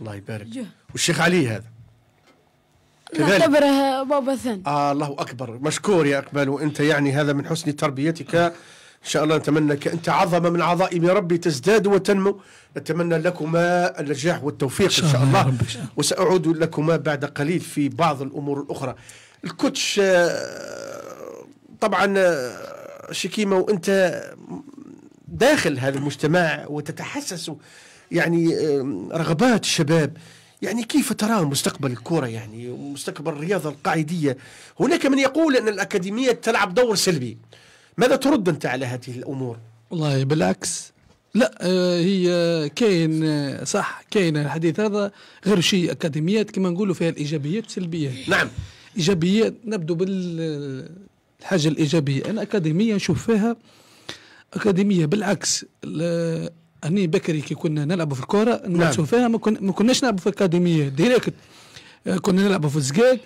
الله يبارك جهد. والشيخ علي هذا نعتبره بابا ثاني آه الله اكبر مشكور يا اقبال وانت يعني هذا من حسن تربيتك ان شاء الله نتمنى انت عظمه من عظائم ربي تزداد وتنمو نتمنى لكما النجاح والتوفيق ان شاء الله. وساعود لكما بعد قليل في بعض الامور الاخرى الكوتش آه، طبعا آه، شكيمه وانت داخل هذا المجتمع وتتحسس يعني رغبات الشباب يعني كيف ترى مستقبل الكرة يعني ومستقبل الرياضة القاعدية هناك من يقول أن الأكاديمية تلعب دور سلبي ماذا ترد أنت على هذه الأمور؟ والله بالعكس لا آه، هي كاين آه، صح كاين الحديث هذا غير شيء أكاديميات كما نقولوا فيها الإيجابيات والسلبيات نعم إيجابيات نبدو بالحاجة الإيجابية أنا أكاديمية نشوف فيها اكاديميه بالعكس اني بكري كي كنا نلعبوا في الكره نعم. فيها ما, كن... ما كناش نلعبوا في اكاديميه ديريكت آه، كنا نلعبوا في الزقاق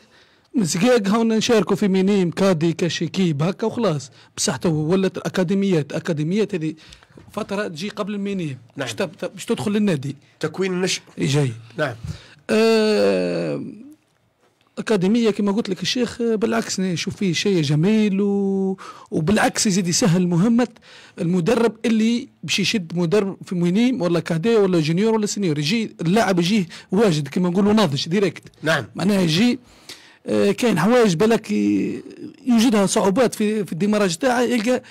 من الزقاق هون نشاركوا في مينيم كادي كشيكيب هكا وخلاص بصح تو ولات الاكاديميات الاكاديميات هذه فتره تجي قبل المينيم نعم. باش تدخل للنادي تكوين النشء جاي نعم آه اكاديميه كما قلت لك الشيخ بالعكس نشوف فيه شيء جميل و... وبالعكس يزيد يسهل مهمه المدرب اللي باش يشد مدرب في مينيم ولا كادي ولا جونيور ولا سينيور يجي اللاعب يجيه واجد كما نقولوا ناضج ديريكت نعم معناها يجي آه، كاين حوايج بالك يوجدها صعوبات في في الديماراج تاعه يلقى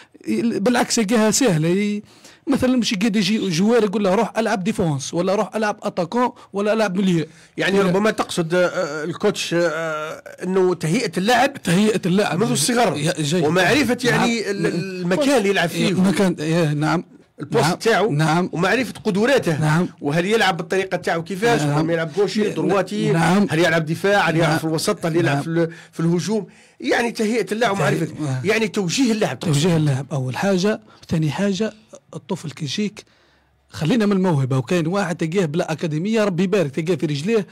بالعكس يلقاها سهله مثلا مش قد يجي جوار يقول له روح العب ديفونس ولا روح العب اتاكون ولا العب مليو يعني ربما تقصد آه، آه، الكوتش آه، انه تهيئه اللاعب تهيئه اللاعب منذ الصغر ومعرفه نعم. يعني نعم. المكان اللي يلعب فيه المكان إيه، نعم البوست نعم. تاعو نعم ومعرفه قدراته نعم وهل يلعب بالطريقه تاعو كيفاش نعم. يلعب جوشي نعم. درواتي نعم. هل يلعب دفاع هل يلعب نعم. في الوسط هل يلعب نعم. في الهجوم يعني تهيئه اللاعب ومعرفه يعني توجيه اللاعب توجيه اللاعب اول حاجه ثاني حاجه الطفل كيجيك خلينا من الموهبه وكاين واحد تلقاه بلا اكاديميه ربي يبارك تلقاه في رجليه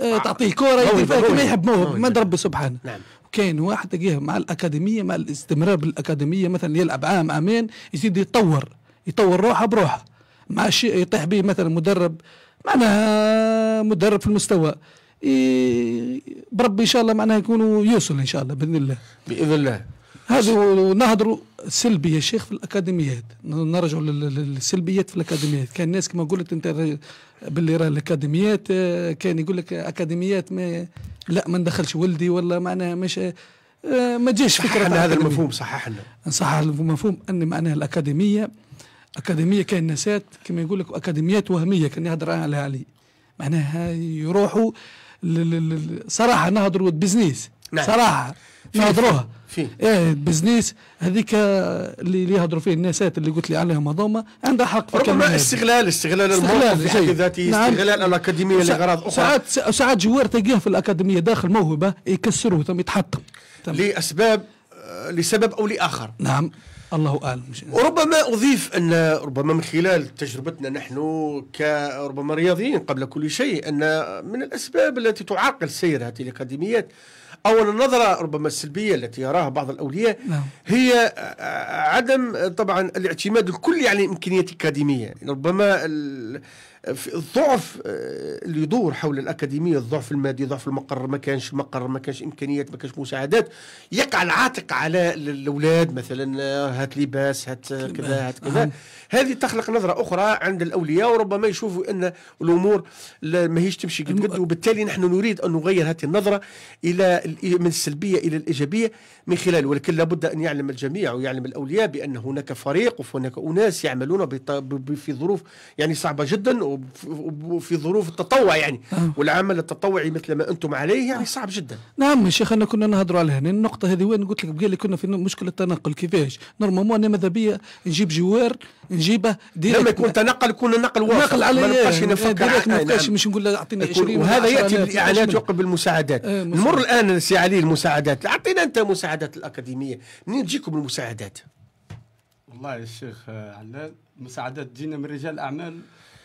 آه, آه، تعطيه كره يدير فيها كما يحب موهبه ما ربي سبحانه نعم. وكاين واحد تلقاه مع الاكاديميه مع الاستمرار بالاكاديميه مثلا يلعب عام عامين يزيد يتطور يطور روحه بروحه مع شيء يطيح به مثلا مدرب معناها مدرب في المستوى بربي ان شاء الله معناها يكونوا يوصل ان شاء الله باذن الله باذن الله هذا نهضروا سلبي يا شيخ في الاكاديميات نرجعوا للسلبيات في الاكاديميات كان الناس كما قلت انت باللي راه الاكاديميات آه، كان يقول لك اكاديميات ما لا ما ندخلش ولدي ولا معناها مش آه، ما جاش فكره هذا المفهوم صحح لنا صحح المفهوم ان معناها الاكاديميه اكاديميه كان كنسات كما يقول لك اكاديميات وهميه كان يهضر عليها علي معناها يروحوا صراحه نهضروا بزنس نعم. صراحه نهضروها فيه ايه بزنس هذيك اللي يهضروا فيه الناسات اللي قلت لي عليهم هذوما عندها حق في ربما استغلال استغلال الموقف في إيه. ذاته نعم. استغلال الاكاديميه لأغراض اخرى ساعات ساعات جوار تلقاه في الاكاديميه داخل موهبه يكسروه ثم يتحطم لاسباب آه، لسبب او لاخر نعم الله اعلم وربما اضيف ان ربما من خلال تجربتنا نحن كربما رياضيين قبل كل شيء ان من الاسباب التي تعاقل سير هذه الاكاديميات او النظره ربما السلبيه التي يراها بعض الاولياء نعم. هي عدم طبعا الاعتماد الكلي على امكانيات الاكاديميه ربما الضعف آه، اللي يدور حول الاكاديميه الضعف المادي ضعف المقر ما كانش مقر ما كانش امكانيات ما كانش مساعدات يقع العاتق على الاولاد مثلا آه، هات لباس هات كذا هات كذا هذه تخلق نظره اخرى عند الاولياء وربما يشوفوا ان الامور ماهيش تمشي قد قد وبالتالي نحن نريد ان نغير هذه النظره الى من السلبيه الى الايجابيه من خلال ولكن لابد ان يعلم الجميع ويعلم الاولياء بان هناك فريق وهناك اناس يعملون في ظروف يعني صعبه جدا وفي ظروف التطوع يعني أه. والعمل التطوعي مثل ما انتم عليه يعني صعب جدا نعم يا شيخ انا كنا نهضروا على هنا النقطه هذه وين قلت لك بقى كنا في مشكله التنقل كيفاش نورمالمون انا ماذا بيا نجيب جوار نجيبه ديريكت لما يكون تنقل يكون نقل واصل نقل على ما نبقاش نفكر ما آه، نبقاش نعم. مش نقول له اعطينا 20 وهذا ياتي بالاعانات يوقف بالمساعدات آه, آه، نمر الان سي علي المساعدات اعطينا انت مساعدات الاكاديميه منين تجيكم المساعدات والله يا شيخ آه، علال مساعدات تجينا من رجال الاعمال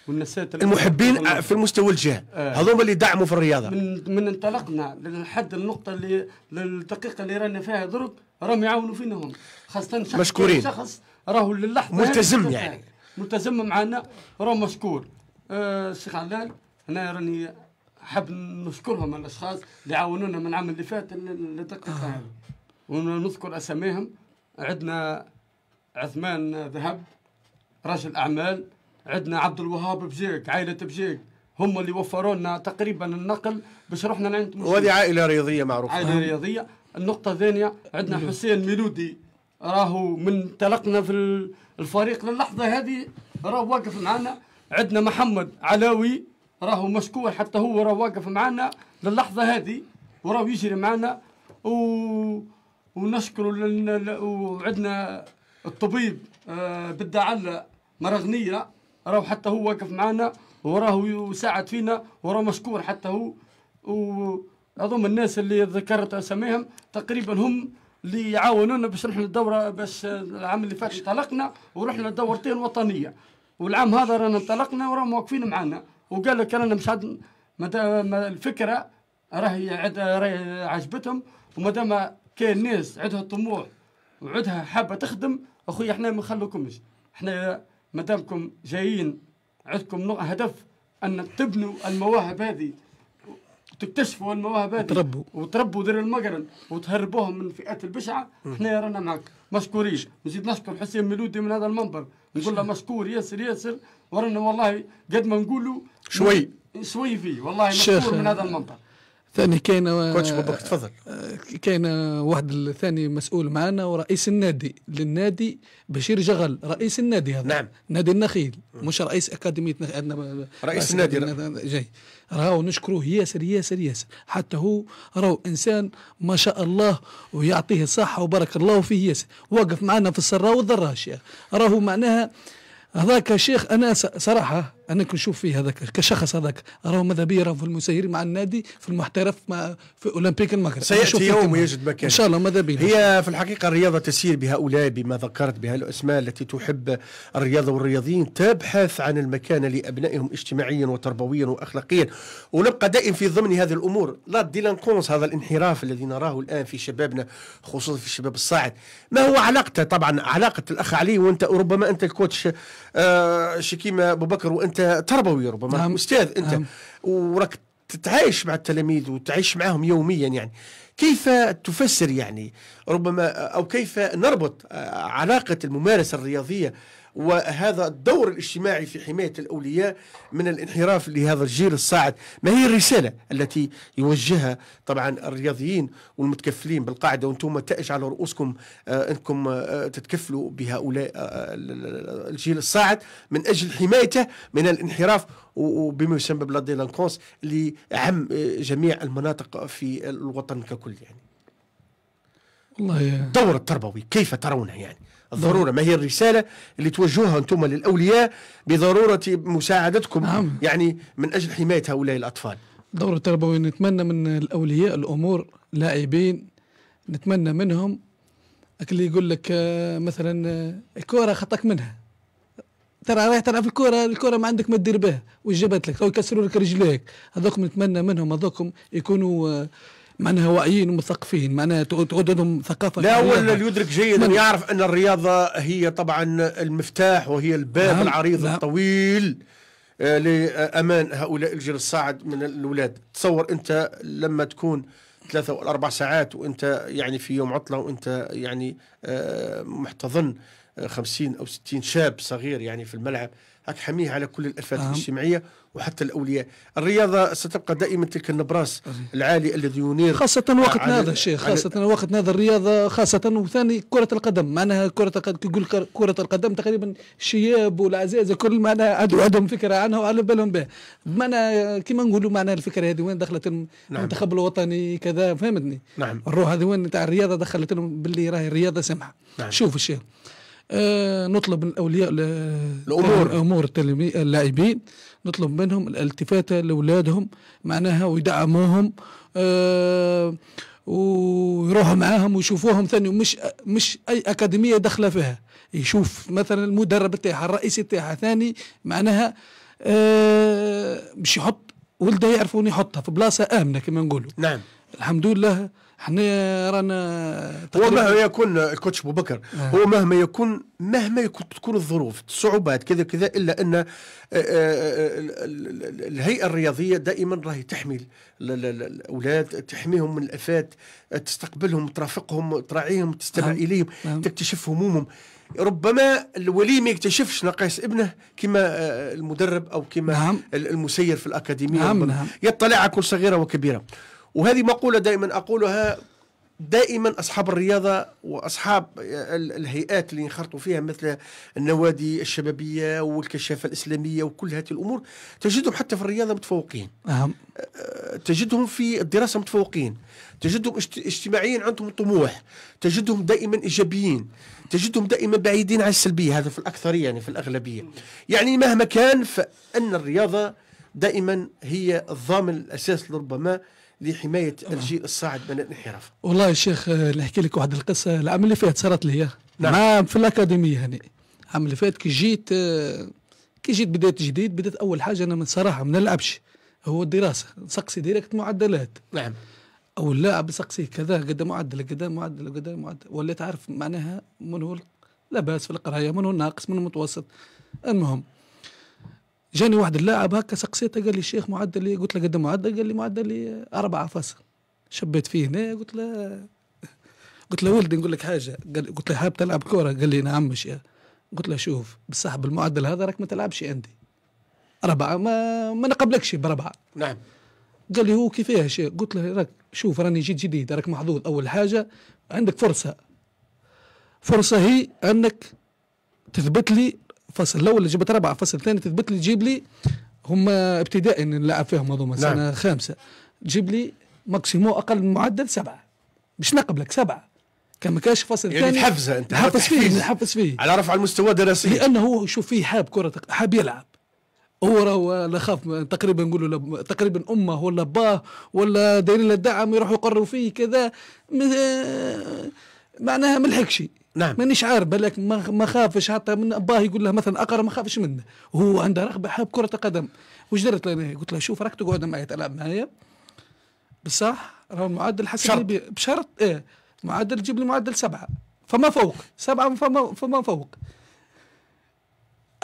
المحبين في المستوى الجهة آه. هذوما اللي دعموا في الرياضه من, من انطلقنا لحد النقطه اللي للدقيقه اللي رانا فيها ضرب راهم يعاونوا فينا هم خاصه شخص مشكورين شخص راهو للحظه ملتزم يعني ملتزم معنا راهو مشكور آه، الشيخ آه علال هنا راني حاب نشكرهم الاشخاص اللي عاونونا من العام اللي فات للدقيقه هذه آه. ونذكر اساميهم عندنا عثمان ذهب رجل اعمال عندنا عبد الوهاب بجيك عائله بجيك هم اللي وفروا لنا تقريبا النقل باش رحنا لعند وهذه عائله رياضيه معروفه عائله نعم. رياضيه النقطه الثانيه عندنا نعم. حسين ميلودي راهو من تلقنا في الفريق للحظه هذه راهو واقف معنا عندنا محمد علاوي راهو مشكور حتى هو راهو واقف معنا للحظه هذه وراهو يجري معنا و... ونشكروا لنا وعندنا الطبيب آه، بدعله مرغنيه راهو حتى هو واقف معنا وراه يساعد فينا وراه مشكور حتى هو وهذوما الناس اللي ذكرت أساميهم تقريبا هم اللي يعاونونا باش نروح للدوره باش العام اللي فات انطلقنا ورحنا لدورتين وطنية والعام هذا رانا انطلقنا وراهم واقفين معنا وقال لك رانا مش عاد الفكرة راهي عجبتهم ومادام كاين ناس عندها طموح وعندها حابة تخدم أخويا احنا ما نخلوكمش احنا ما دامكم جايين عندكم هدف ان تبنوا المواهب هذه تكتشفوا المواهب هذه وتربوا وتربوا دير المقرن وتهربوهم من فئات البشعه احنا رانا معك مشكورين نزيد نشكر حسين ميلودي من هذا المنبر نقول له مشكور ياسر ياسر ورانا والله قد ما نقولوا شوي شوي فيه والله مشكور من هذا المنبر ثاني كاين آه، كوتش بوبك تفضل آه، كاين آه، واحد الثاني مسؤول معنا ورئيس النادي للنادي بشير جغل رئيس النادي هذا نعم نادي النخيل مش رئيس اكاديميه نخ... عندنا رئيس النادي جاي راهو نشكروه ياسر ياسر ياسر حتى هو راهو انسان ما شاء الله ويعطيه الصحه وبارك الله فيه ياسر واقف معنا في السراء والضراء الشيخ راهو معناها هذاك الشيخ انا صراحه انا كنشوف فيه هذاك كشخص هذاك راه ماذا بيا راه في المسير مع النادي في المحترف مع في اولمبيك المغرب سياتي يوم يجد مكان ان شاء الله ماذا بينا هي في الحقيقه الرياضه تسير بهؤلاء بما ذكرت الاسماء التي تحب الرياضه والرياضيين تبحث عن المكان لابنائهم اجتماعيا وتربويا واخلاقيا ونبقى دائم في ضمن هذه الامور لا ديلانكونس هذا الانحراف الذي نراه الان في شبابنا خصوصا في الشباب الصاعد ما هو علاقته طبعا علاقه الاخ علي وانت ربما انت الكوتش آه شكيمه ابو بكر وانت انت تربوي ربما نعم. استاذ انت نعم. وراك تتعايش مع التلاميذ وتعيش معهم يوميا يعني كيف تفسر يعني ربما او كيف نربط آه، علاقه الممارسه الرياضيه وهذا الدور الاجتماعي في حماية الأولياء من الانحراف لهذا الجيل الصاعد ما هي الرسالة التي يوجهها طبعا الرياضيين والمتكفلين بالقاعدة وانتم تأج على رؤوسكم آه، أنكم آه، تتكفلوا بهؤلاء آه، الجيل الصاعد من أجل حمايته من الانحراف وبما يسمى بلا لانكونس لعم جميع المناطق في الوطن ككل يعني والله الدور التربوي كيف ترونه يعني الضروره نعم. ما هي الرساله اللي توجهها انتم للاولياء بضروره مساعدتكم نعم. يعني من اجل حمايه هؤلاء الاطفال دور التربوي نتمنى من الاولياء الامور لاعبين نتمنى منهم اللي يقول لك آه، مثلا آه، الكره خطك منها ترى رايح تلعب الكره الكره ما عندك ما تدير بها وجبت لك او يكسروا لك رجليك هذوكم نتمنى منهم هذوكم يكونوا آه، معناها واعيين ومثقفين معناها تعددهم ثقافه لا ولا اللي يدرك جيدا يعرف ان الرياضه هي طبعا المفتاح وهي الباب نعم العريض نعم الطويل آه، لامان هؤلاء الجيل الصاعد من الاولاد تصور انت لما تكون ثلاثة أو أربع ساعات وأنت يعني في يوم عطلة وأنت يعني آه، محتضن آه، خمسين أو ستين شاب صغير يعني في الملعب هك حميه على كل الألفات نعم. الاجتماعية وحتى الأولياء الرياضة ستبقى دائما تلك النبراس العالي الذي ينير خاصة وقت هذا الشيخ خاصة وقت هذا الرياضة خاصة وثاني كرة القدم معناها كرة القدم كيقول كرة القدم تقريبا الشياب والعزازة كل معناها عندهم فكرة عنها وعلى بالهم به معناها كما نقولوا معناها الفكرة هذه وين دخلت نعم. المنتخب نعم. الوطني كذا فهمتني نعم الروح هذه وين تاع الرياضة دخلت لهم باللي راهي الرياضة سمحة نعم. شوف الشيخ آه نطلب من الاولياء الامور امور اللاعبين نطلب منهم الالتفاتة لأولادهم معناها ويدعموهم آه ويروحوا معاهم ويشوفوهم ثاني مش مش اي اكاديميه داخله فيها يشوف مثلا المدرب تاعها الرئيسي تاعها ثاني معناها آه مش يحط ولده يعرفون يحطها في بلاصه امنه كما نقولوا نعم الحمد لله احنا رانا هو مهما يكون الكوتش ابو بكر آه. هو مهما يكون مهما يكون تكون الظروف الصعوبات كذا كذا الا ان آه، آه، آه، الهيئه الرياضيه دائما راهي تحمي الاولاد تحميهم من الافات تستقبلهم ترافقهم تراعيهم تستمع آه. اليهم آه. تكتشف همومهم ربما الولي ما يكتشفش نقيس ابنه كما المدرب او كما نعم. المسير في الاكاديميه نعم. نعم. يطلع على كل صغيره وكبيره وهذه مقولة دائما أقولها دائما اصحاب الرياضه واصحاب الهيئات اللي ينخرطوا فيها مثل النوادي الشبابيه والكشافه الاسلاميه وكل هذه الامور تجدهم حتى في الرياضه متفوقين أهم. أه، تجدهم في الدراسه متفوقين تجدهم اجتماعيا عندهم طموح تجدهم دائما ايجابيين تجدهم دائما بعيدين عن السلبيه هذا في الاكثريه يعني في الاغلبيه يعني مهما كان فان الرياضه دائما هي الضامن الاساس لربما لحمايه الجيل الصاعد من الانحراف والله يا شيخ آه، نحكي لك واحد القصه العام اللي فات صارت لي نعم. مع في الاكاديميه هنا يعني. العام اللي فات كي جيت آه، كي جيت بديت جديد بديت اول حاجه انا من صراحه ما نلعبش هو الدراسه نسقسي ديريكت معدلات نعم او اللاعب سقسيه كذا قد معدل قد معدل قد معدل ولا تعرف معناها من هو لا باس في القرايه من هو ناقص من هو متوسط المهم جاني واحد اللاعب هكا سقسيته قال لي الشيخ معدلي قلت له قد معدل قال لي معدلي أربعة فاصل شبيت فيه هنا قلت له قلت له ولدي نقول لك حاجه قال قلت له حاب تلعب كوره قال لي نعم مش قلت له شوف بصح بالمعدل هذا راك ما تلعبش عندي أربعة ما ما نقبلكش بربعه نعم قال لي هو كيفاه شيء قلت له راك شوف راني جيت جديد راك محظوظ اول حاجه عندك فرصه فرصه هي انك تثبت لي فصل الاول اللي جبت ربعه فصل ثاني تثبت لي تجيب لي هم ابتدائي نلعب فيهم هذوما نعم. سنه خامسه تجيب لي ماكسيمو اقل معدل سبعه مش نقبلك سبعه كان ما كانش فصل يعني ثاني تحفزه انت حافظ فيه نحفز فيه على رفع المستوى الدراسي لانه هو شوف فيه حاب كره حاب يلعب هو راهو لا خاف تقريبا نقولوا تقريبا امه ولا باه ولا دايرين له الدعم يروحوا يقروا فيه كذا آه، معناها ما لحقش نعم مانيش عارف بالك ما خافش حتى من باه يقول له مثلا اقرا ما خافش منه هو عنده رغبه حاب كره القدم واش درت له قلت له شوف راك تقعد معايا تلعب معايا بصح راه المعدل حسن بشرط ايه معدل جيب لي معدل سبعه فما فوق سبعه فما فما فوق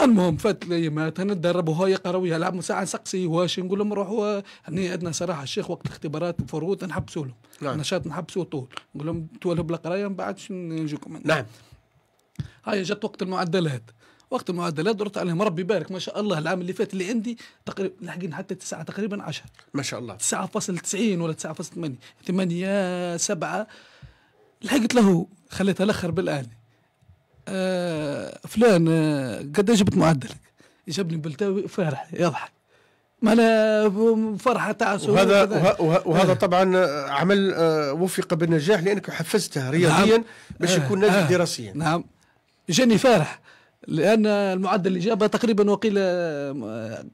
المهم فات الايامات نتدرب وهو يقرا ويلعب ساعه نسقسي واش نقول لهم روحوا هني عندنا صراحه الشيخ وقت الاختبارات المفروض نحبسوا لهم نعم. نشاط نحبسوا طول نقول لهم تولوا بالقرايه من بعد نجيكم نعم هاي جات وقت المعدلات وقت المعدلات درت عليهم ربي يبارك ما شاء الله العام اللي فات اللي عندي تقريبا لاحقين حتى تسعة تقريبا 10 ما شاء الله 9.90 ولا 9.8 8 7 لحقت له خليتها الاخر بالآلي فلان آه، قد جبت معدلك جابني بلتاوي فرح يضحك ما فرحه تاع وهذا وهذا, وهذا آه. طبعا عمل آه، وفق بالنجاح لانك حفزته رياضيا نعم. باش إيه، يكون ناجح آه. دراسيا نعم جاني فرح لان المعدل اللي جابه تقريبا وقيل آه،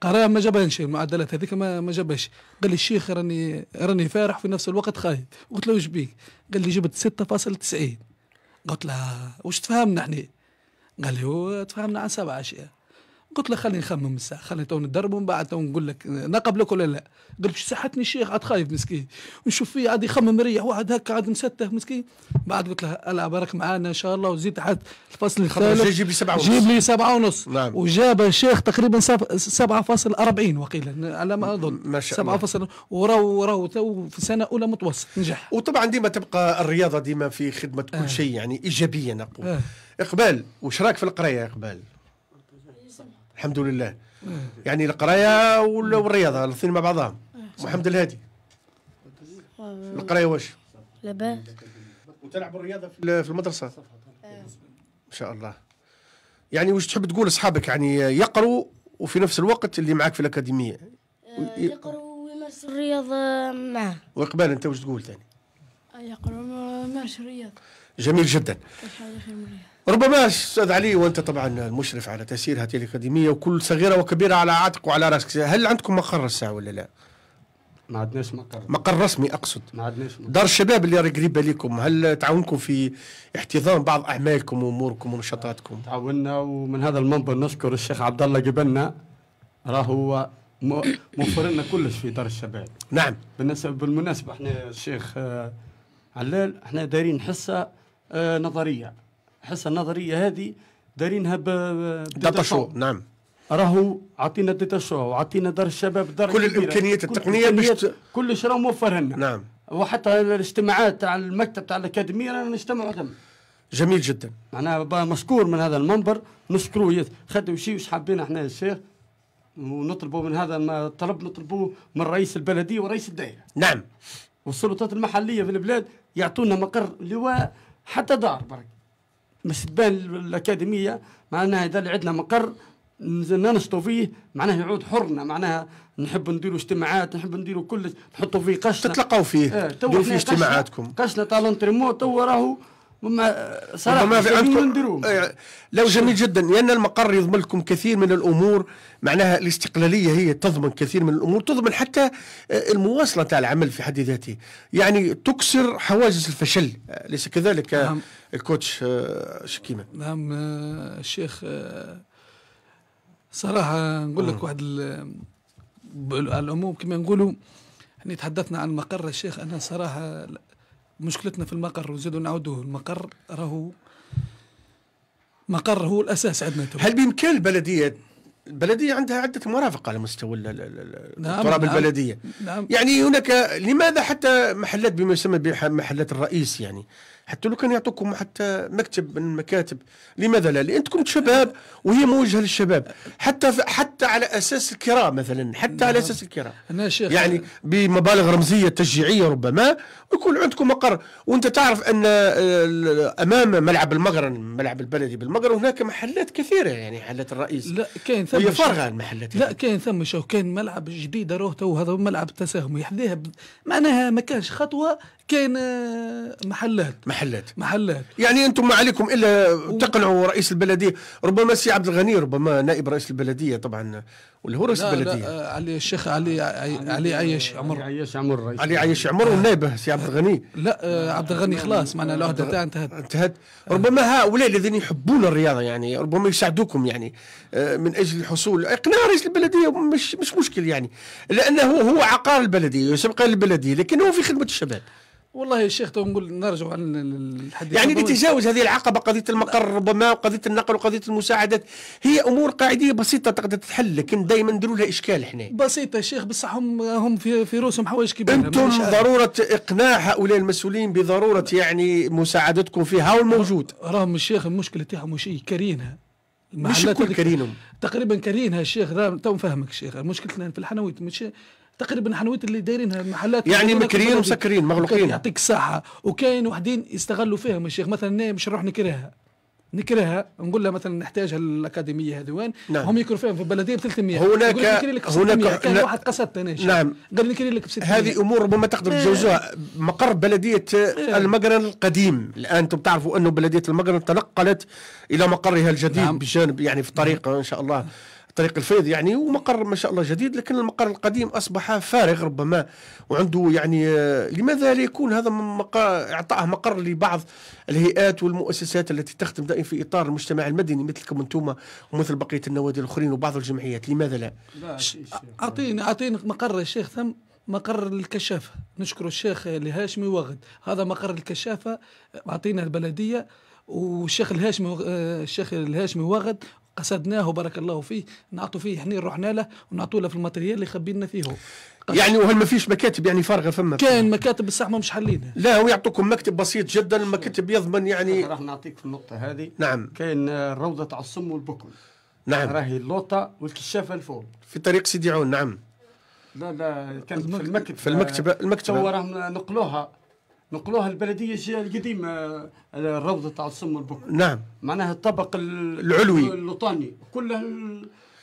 قرار ما جابهاش المعدلات هذيك ما ما جابهاش قال لي الشيخ راني راني فارح في نفس الوقت خايف قلت له وش بيك قال لي جبت 6.90 قلت لها واش تفهمنا احنا قال لي تفهمنا عن سبع اشياء قلت له خليني نخمم الساعه خليني تو ندرب ومن بعد تو نقول لك نقبلك ولا لا قال لي صحتني الشيخ عاد خايف مسكين ونشوف فيه عاد يخمم ريح واحد هكا عاد مسته مسكين بعد قلت له العب بارك معانا ان شاء الله وزيد تحت الفصل الثالث جيب لي سبعة ونص جيب لي سبعة ونص نعم. وجاب الشيخ تقريبا 7.40 وقيلا على ما اظن ما شاء الله فصل وراو راو تو في سنه اولى متوسط نجح وطبعا ديما تبقى الرياضه ديما في خدمه كل آه. شيء يعني ايجابيه نقول آه. اقبال وش راك في القرايه يا اقبال الحمد لله يعني القرايه والرياضه الاثنين مع بعضهم آه. محمد الهادي آه. القرايه واش لاباس وتلعب الرياضه في المدرسه آه. ان شاء الله يعني واش تحب تقول لاصحابك يعني يقروا وفي نفس الوقت اللي معاك في الاكاديميه يقروا ويمارس الرياضه معاه واقبال انت واش تقول ثاني يقروا ويمارس الرياضه جميل جدا خير من الرياضه ربما استاذ علي وانت طبعا المشرف على تسيير هذه الاكاديميه وكل صغيره وكبيره على عاتق وعلى راسك هل عندكم مقر الساعه ولا لا؟ ما عندناش مقر مقر رسمي اقصد ما عندناش دار الشباب اللي راهي قريبه لكم هل تعاونكم في احتضان بعض اعمالكم واموركم ونشاطاتكم؟ تعاوننا ومن هذا المنبر نشكر الشيخ عبد الله جبلنا راهو موفر لنا كلش في دار الشباب نعم بالنسبه بالمناسبه احنا الشيخ آه، علال احنا دايرين حصه آه، نظريه الحصه النظريه هذه دارينها ب داتا شو نعم راهو عطينا داتا شو وعطينا دار الشباب دار كل الامكانيات التقنيه باش شيء راه موفر لنا نعم وحتى الاجتماعات تاع المكتب تاع الاكاديميه رانا نجتمعوا تما جميل جدا معناها مشكور من هذا المنبر نشكروا خدوا شيء وش حابين احنا يا الشيخ ونطلبوا من هذا ما طلب نطلبوه من رئيس البلديه ورئيس الدائره نعم والسلطات المحليه في البلاد يعطونا مقر لواء حتى دار برك مش تبان الاكاديميه معناها اذا عندنا مقر ننشطوا فيه معناها يعود حرنا معناها نحب نديروا اجتماعات نحب نديروا كل نحطوا فيه قشنا تتلقوا فيه آه. ديروا فيه اجتماعاتكم قشنا تاع لونتريمون تو راهو وما صراحه ما في عندكم إيه، لو جميل جدا لان المقر يضمن لكم كثير من الامور معناها الاستقلاليه هي تضمن كثير من الامور تضمن حتى آه، المواصله تاع العمل في حد ذاته يعني تكسر حواجز الفشل اليس آه، كذلك نعم. الكوتش آه، شكيمه نعم الشيخ صراحه نقول لك واحد على العموم كما نقولوا يعني تحدثنا عن مقر الشيخ انا صراحه مشكلتنا في المقر وزادوا نعودوه المقر راهو مقر هو الاساس عندنا هل بامكان البلديه البلديه عندها عده مرافق على مستوى نعم، التراب تراب نعم البلديه نعم يعني هناك لماذا حتى محلات بما يسمى بمحلات الرئيس يعني حتى لو كان يعطوكم حتى مكتب من المكاتب لماذا لا لانكم شباب وهي موجهه للشباب حتى حتى على اساس الكرام مثلا حتى نعم على اساس الكرام يعني بمبالغ رمزيه تشجيعيه ربما ويكون عندكم مقر وانت تعرف ان آه، امام ملعب المغرب ملعب البلدي بالمغرب هناك محلات كثيره يعني محلات الرئيس لا كاين هي فارغه المحلات لا كاين ثم شو كاين ملعب جديد راه تو هذا ملعب التساهم يحذيها ب... معناها ما كانش خطوه كاين آه، محلات محلات محلات يعني انتم ما عليكم الا و... تقنعوا رئيس البلديه ربما سي عبد الغني ربما نائب رئيس البلديه طبعا والهرس لا بلديه لا آه، علي الشيخ علي علي عياش عمر عيش عمر علي عياش عمر والنائبه سي عبد الغني لا آه، عبد الغني خلاص معنا العهده انتهت انتهت ربما هؤلاء الذين يحبون الرياضه يعني ربما يساعدوكم يعني آه، من اجل الحصول اقناع رئيس البلديه مش مش مشكل يعني لانه هو عقار البلديه يسبق البلديه لكن هو في خدمه الشباب والله يا شيخ نقول نرجع عن الحديث يعني نتجاوز هذه العقبه قضيه المقر ربما وقضيه النقل وقضيه المساعدات هي امور قاعديه بسيطه تقدر تتحل لكن دائما نديروا لها اشكال احنا بسيطه يا شيخ بصح هم هم في, في رؤوسهم حوايج كبيره انتم ضروره اقناع هؤلاء المسؤولين بضروره يعني مساعدتكم فيها الموجود راهم الشيخ المشكله تاعهم مش كارينها مش كل كارينهم تقريبا كارينها الشيخ تو فاهمك الشيخ مشكلتنا في الحنويت مش تقريبا حنويت اللي دايرين المحلات يعني مكريين ومسكرين مغلوقين يعطيك ساحه وكاين وحدين يستغلوا فيهم الشيخ مثلا مش نروح نكرهها نكرهها نقول لها مثلا نحتاج الاكاديميه هذه وين نعم. هم يكونوا فيهم في البلديه ب 300 هناك هناك كان واحد قصدت انا نعم قال نكري لك ب 600 هذه امور ربما تقدر تجوزوها إيه. مقر بلديه إيه. المقرن القديم الان انتم تعرفوا انه بلديه المقرن تنقلت الى مقرها الجديد نعم. بجانب يعني في طريق ان شاء الله طريق الفيض يعني ومقر ما شاء الله جديد لكن المقر القديم اصبح فارغ ربما وعنده يعني آه، لماذا لا يكون هذا مقر اعطاه مقر لبعض الهيئات والمؤسسات التي تخدم دائما في اطار المجتمع المدني مثلكم انتم ومثل بقيه النوادي الاخرين وبعض الجمعيات لماذا لا؟ لا اعطيني اعطيني مقر الشيخ ثم مقر الكشافة نشكر الشيخ الهاشمي وغد هذا مقر الكشافة أعطينا البلدية والشيخ الهاشمي الشيخ آه، الهاشمي وغد قصدناه بارك الله فيه نعطوا فيه احنا رحنا له ونعطوا له في الماتريال اللي خبينا فيه يعني وهل ما فيش مكاتب يعني فارغه فما كان مكاتب بصح ما مش حلينا لا هو يعطوكم مكتب بسيط جدا المكتب يضمن يعني راح نعطيك في النقطه هذه نعم كاين آه، روضه تاع السم والبكم نعم راهي اللوطه والكشافه الفوق في طريق سيدي عون نعم لا لا كانت في المكتب في المكتب المكتب راهم نقلوها نقلوها البلديه القديمه الروضه تاع السم والبكر نعم معناها الطبق العلوي اللوطاني كلها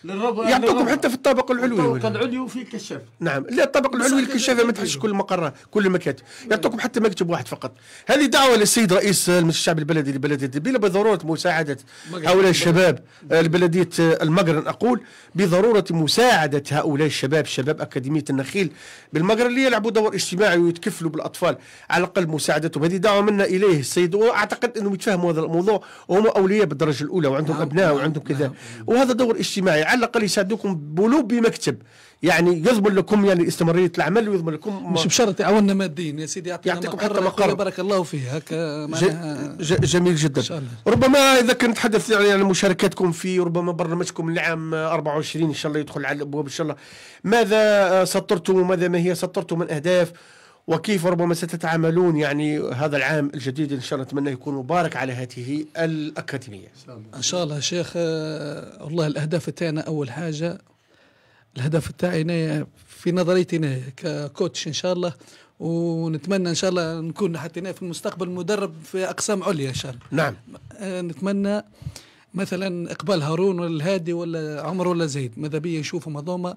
يعطوكم حتى في الطابق العلوي الطابق العلوي وفي الكشاف نعم لا الطابق العلوي الكشاف ما تحش كل مقره كل مكاتب يعطوكم حتى مكتب واحد فقط هذه دعوه للسيد رئيس مجلس الشعب البلدي لبلديه دبيله بضروره مساعده هؤلاء الشباب لبلديه المقرن اقول بضروره مساعده هؤلاء الشباب شباب اكاديميه النخيل بالمقرن اللي يلعبوا دور اجتماعي ويتكفلوا بالاطفال على الاقل مساعدتهم هذه دعوه منا اليه السيد واعتقد انهم يتفهموا هذا الموضوع وهم اولياء بالدرجه الاولى وعندهم نعم، ابناء نعم، وعندهم كذا نعم. وهذا دور اجتماعي على الاقل يساعدوكم بلوب بمكتب يعني يضمن لكم يعني استمراريه العمل ويضمن لكم مش بشرط يعاوننا ماديا يا سيدي يعطيكم يعطيكم حتى مقر بارك الله فيه هكا جميل جدا إن شاء الله. ربما اذا كنت نتحدث يعني مشاركاتكم في ربما برنامجكم العام 24 ان شاء الله يدخل على الابواب ان شاء الله ماذا سطرتم وماذا ما هي سطرتم من اهداف وكيف ربما ستتعاملون يعني هذا العام الجديد ان شاء الله نتمنى يكون مبارك على هذه الاكاديميه. ان شاء الله شيخ آه، والله الاهداف تاعنا اول حاجه الهدف تاعنا في نظريتنا ككوتش ان شاء الله ونتمنى ان شاء الله نكون حتى في المستقبل مدرب في اقسام عليا ان شاء الله. نعم. آه، نتمنى مثلا اقبال هارون ولا الهادي ولا عمر ولا زيد ماذا بيا يشوفوا هذوما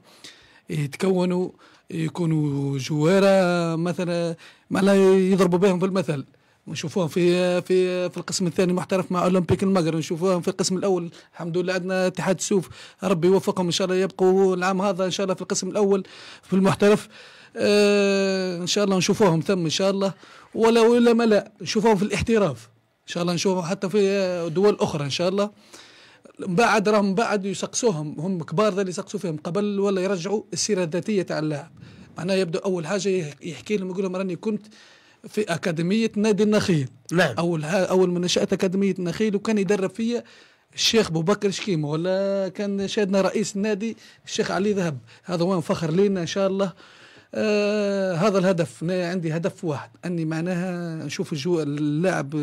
يتكونوا يكونوا جواره مثلا معناها يضربوا بهم في المثل نشوفوهم في في في القسم الثاني محترف مع اولمبيك المجر نشوفوهم في القسم الاول الحمد لله عندنا اتحاد السوف ربي يوفقهم ان شاء الله يبقوا العام هذا ان شاء الله في القسم الاول في المحترف آه ان شاء الله نشوفوهم ثم ان شاء الله ولا ولا ما لا نشوفوهم في الاحتراف ان شاء الله نشوفهم حتى في دول اخرى ان شاء الله بعد راهم بعد يسقسوهم هم كبار اللي يسقسوا فيهم قبل ولا يرجعوا السيره الذاتيه تاع اللاعب معناها يبدو اول حاجه يحكي لهم يقول لهم راني كنت في اكاديميه نادي النخيل نعم اول اول ما نشات اكاديميه النخيل وكان يدرب فيا الشيخ ابو بكر شكيمه ولا كان شادنا رئيس النادي الشيخ علي ذهب هذا وين فخر لينا ان شاء الله آه هذا الهدف انا عندي هدف واحد اني معناها نشوف اللاعب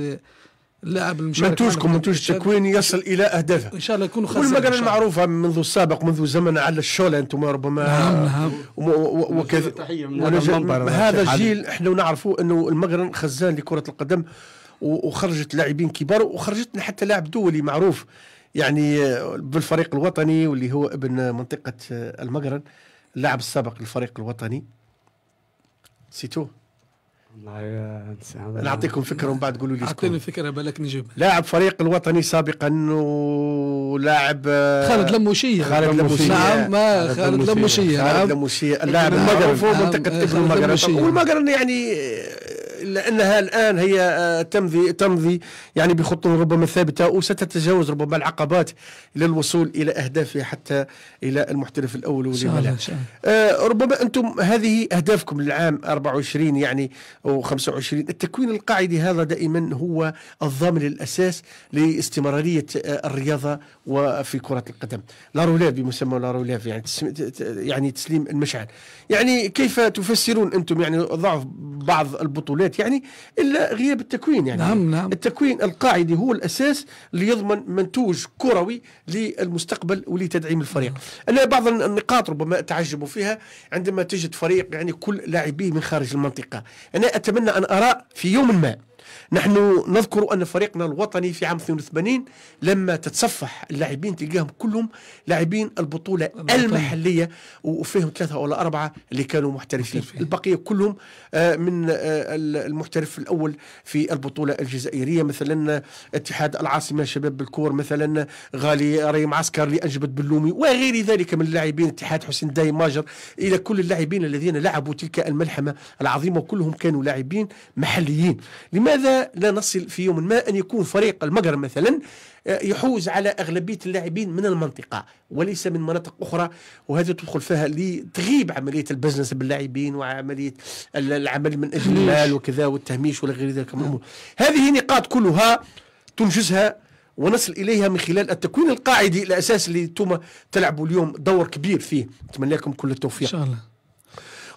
اللاعب المشارك منتوجكم منتوج التكوين يصل الى اهدافه ان شاء الله يكونوا خسروا والمقالة المعروفه منذ السابق منذ زمن على الشوله انتم ربما نعم نعم وكذا هذا الجيل احنا نعرفوا انه المغرب خزان لكره القدم وخرجت لاعبين كبار وخرجتنا حتى لاعب دولي معروف يعني بالفريق الوطني واللي هو ابن منطقه المقرن اللاعب السابق للفريق الوطني سيتو آه، نعطيكم فكره ومن بعد قولوا لي اعطيني فكره بالك نجيب لاعب فريق الوطني سابقا ولاعب آه، خالد لموشية خالد لموشية نعم ما خالد لموشية خالد لموشية نعم. اللاعب المغرب في منطقه كفر المغرب والمغرب يعني إلا أنها الآن هي آه، تمضي تمضي يعني بخطة ربما ثابتة وستتجاوز ربما العقبات للوصول إلى أهدافها حتى إلى المحترف الأول ولا لا آه ربما أنتم هذه أهدافكم للعام 24 يعني أو 25 التكوين القاعدي هذا دائما هو الضامن الأساس لاستمرارية آه، الرياضة وفي كرة القدم لا رولاف بمسمى لا رولاف يعني تسليم يعني تسليم المشعل يعني كيف تفسرون أنتم يعني ضعف بعض البطولات التعديلات يعني إلا غياب التكوين يعني نعم نعم التكوين القاعدي هو الأساس ليضمن منتوج كروي للمستقبل ولتدعيم الفريق نعم. أنا بعض النقاط ربما أتعجب فيها عندما تجد فريق يعني كل لاعبيه من خارج المنطقة أنا أتمنى أن أرى في يوم ما نحن نذكر أن فريقنا الوطني في عام 82 لما تتصفح اللاعبين تلقاهم كلهم لاعبين البطولة المحلية وفيهم ثلاثة ولا أربعة اللي كانوا محترفين البقية كلهم آه، من آه، المحترف الأول في البطولة الجزائرية مثلا اتحاد العاصمة شباب بالكور مثلا غالي ريم عسكر اللي انجبت باللومي وغير ذلك من اللاعبين اتحاد حسين داي ماجر إلى كل اللاعبين الذين لعبوا تلك الملحمة العظيمة وكلهم كانوا لاعبين محليين لماذا لماذا لا نصل في يوم ما أن يكون فريق المجر مثلا آه، يحوز على أغلبية اللاعبين من المنطقة وليس من مناطق أخرى وهذا تدخل فيها لتغيب عملية البزنس باللاعبين وعملية العمل من أجل المال وكذا والتهميش ولا غير ذلك من هذه نقاط كلها تنجزها ونصل اليها من خلال التكوين القاعدي الاساسي اللي انتم تلعبوا اليوم دور كبير فيه نتمنى لكم كل التوفيق ان شاء الله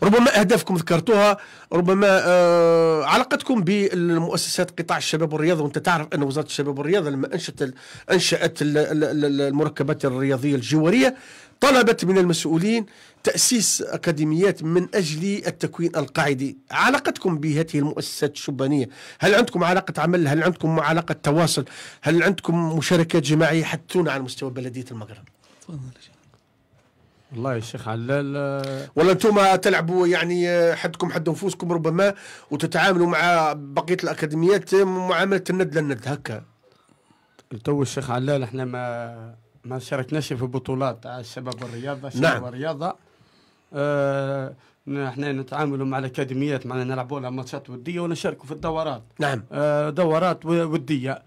ربما اهدافكم ذكرتوها ربما آه علاقتكم بالمؤسسات قطاع الشباب والرياضه وانت تعرف ان وزاره الشباب والرياضه لما انشات انشات المركبات الرياضيه الجواريه طلبت من المسؤولين تأسيس أكاديميات من أجل التكوين القاعدي علاقتكم بهذه المؤسسات الشبانية هل عندكم علاقة عمل هل عندكم علاقة تواصل هل عندكم مشاركات جماعية حتى على مستوى بلدية المغرب تفضل والله يا شيخ علال ولا انتم تلعبوا يعني آه، حدكم حد نفوسكم ربما وتتعاملوا مع بقيه الاكاديميات آه، معامله الند للند هكا تو الشيخ علال احنا ما ما شاركناش في بطولات الشباب والرياضه الشباب نعم. والرياضه اه احنا نتعاملوا مع الاكاديميات معنا نلعبوا لها ماتشات وديه ونشاركوا في الدورات نعم اه دورات وديه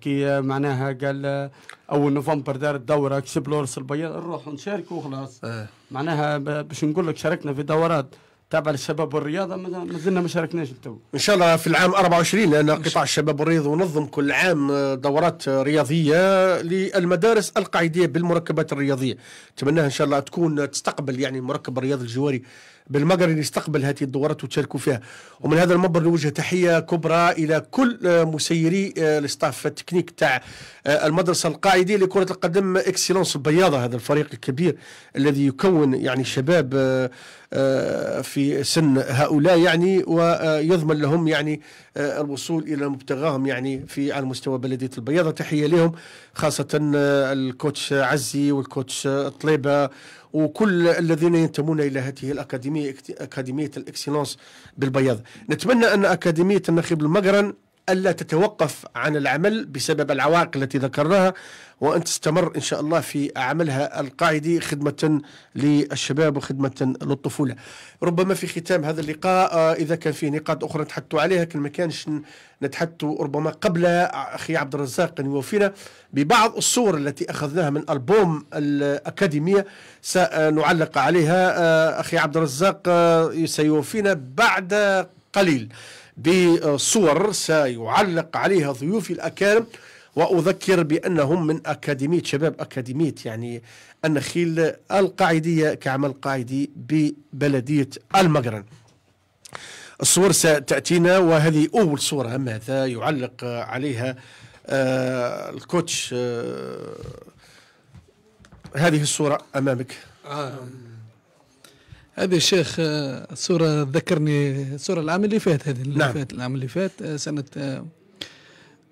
كي معناها قال اول نوفمبر دارت الدوره كسب لورس البياض نروح نشارك وخلاص اه. معناها باش نقول لك شاركنا في دورات تابع للشباب والرياضه ما زلنا ما شاركناش التو ان شاء الله في العام 24 لان قطاع الشباب والرياضه ينظم كل عام دورات رياضيه للمدارس القاعديه بالمركبات الرياضيه نتمناها ان شاء الله تكون تستقبل يعني مركب الرياض الجواري بالمقر اللي استقبل هذه الدورات وتشاركوا فيها ومن هذا المنبر نوجه تحيه كبرى الى كل مسيري الاستاف آه، التكنيك تاع آه، المدرسه القاعديه لكره القدم اكسلونس البياضه هذا الفريق الكبير الذي يكون يعني شباب آه، في سن هؤلاء يعني ويضمن لهم يعني الوصول الى مبتغاهم يعني في على مستوى بلديه البياضه تحيه لهم خاصه الكوتش عزي والكوتش طليبه وكل الذين ينتمون الى هذه الاكاديميه اكاديميه الاكسلونس بالبياض نتمنى ان اكاديميه النخيل المقرن الا تتوقف عن العمل بسبب العوائق التي ذكرناها وأن تستمر إن شاء الله في عملها القاعدي خدمة للشباب وخدمة للطفولة ربما في ختام هذا اللقاء آه، إذا كان فيه نقاط أخرى نتحدثوا عليها كان ما كانش نتحدثوا ربما قبل أخي عبد الرزاق أن يوفينا ببعض الصور التي أخذناها من ألبوم الأكاديمية سنعلق عليها آه، أخي عبد الرزاق آه، سيوفينا بعد قليل بصور سيعلق عليها ضيوفي الأكارم وأذكر بأنهم من أكاديمية شباب أكاديمية يعني النخيل القاعدية كعمل قاعدي ببلدية المقرن الصور ستأتينا وهذه أول صورة ماذا يعلق عليها آه الكوتش آه هذه الصورة أمامك آه. هذه الشيخ آه، صورة ذكرني صورة العام اللي فات هذه اللي نعم. فات العام اللي فات آه، سنة آه،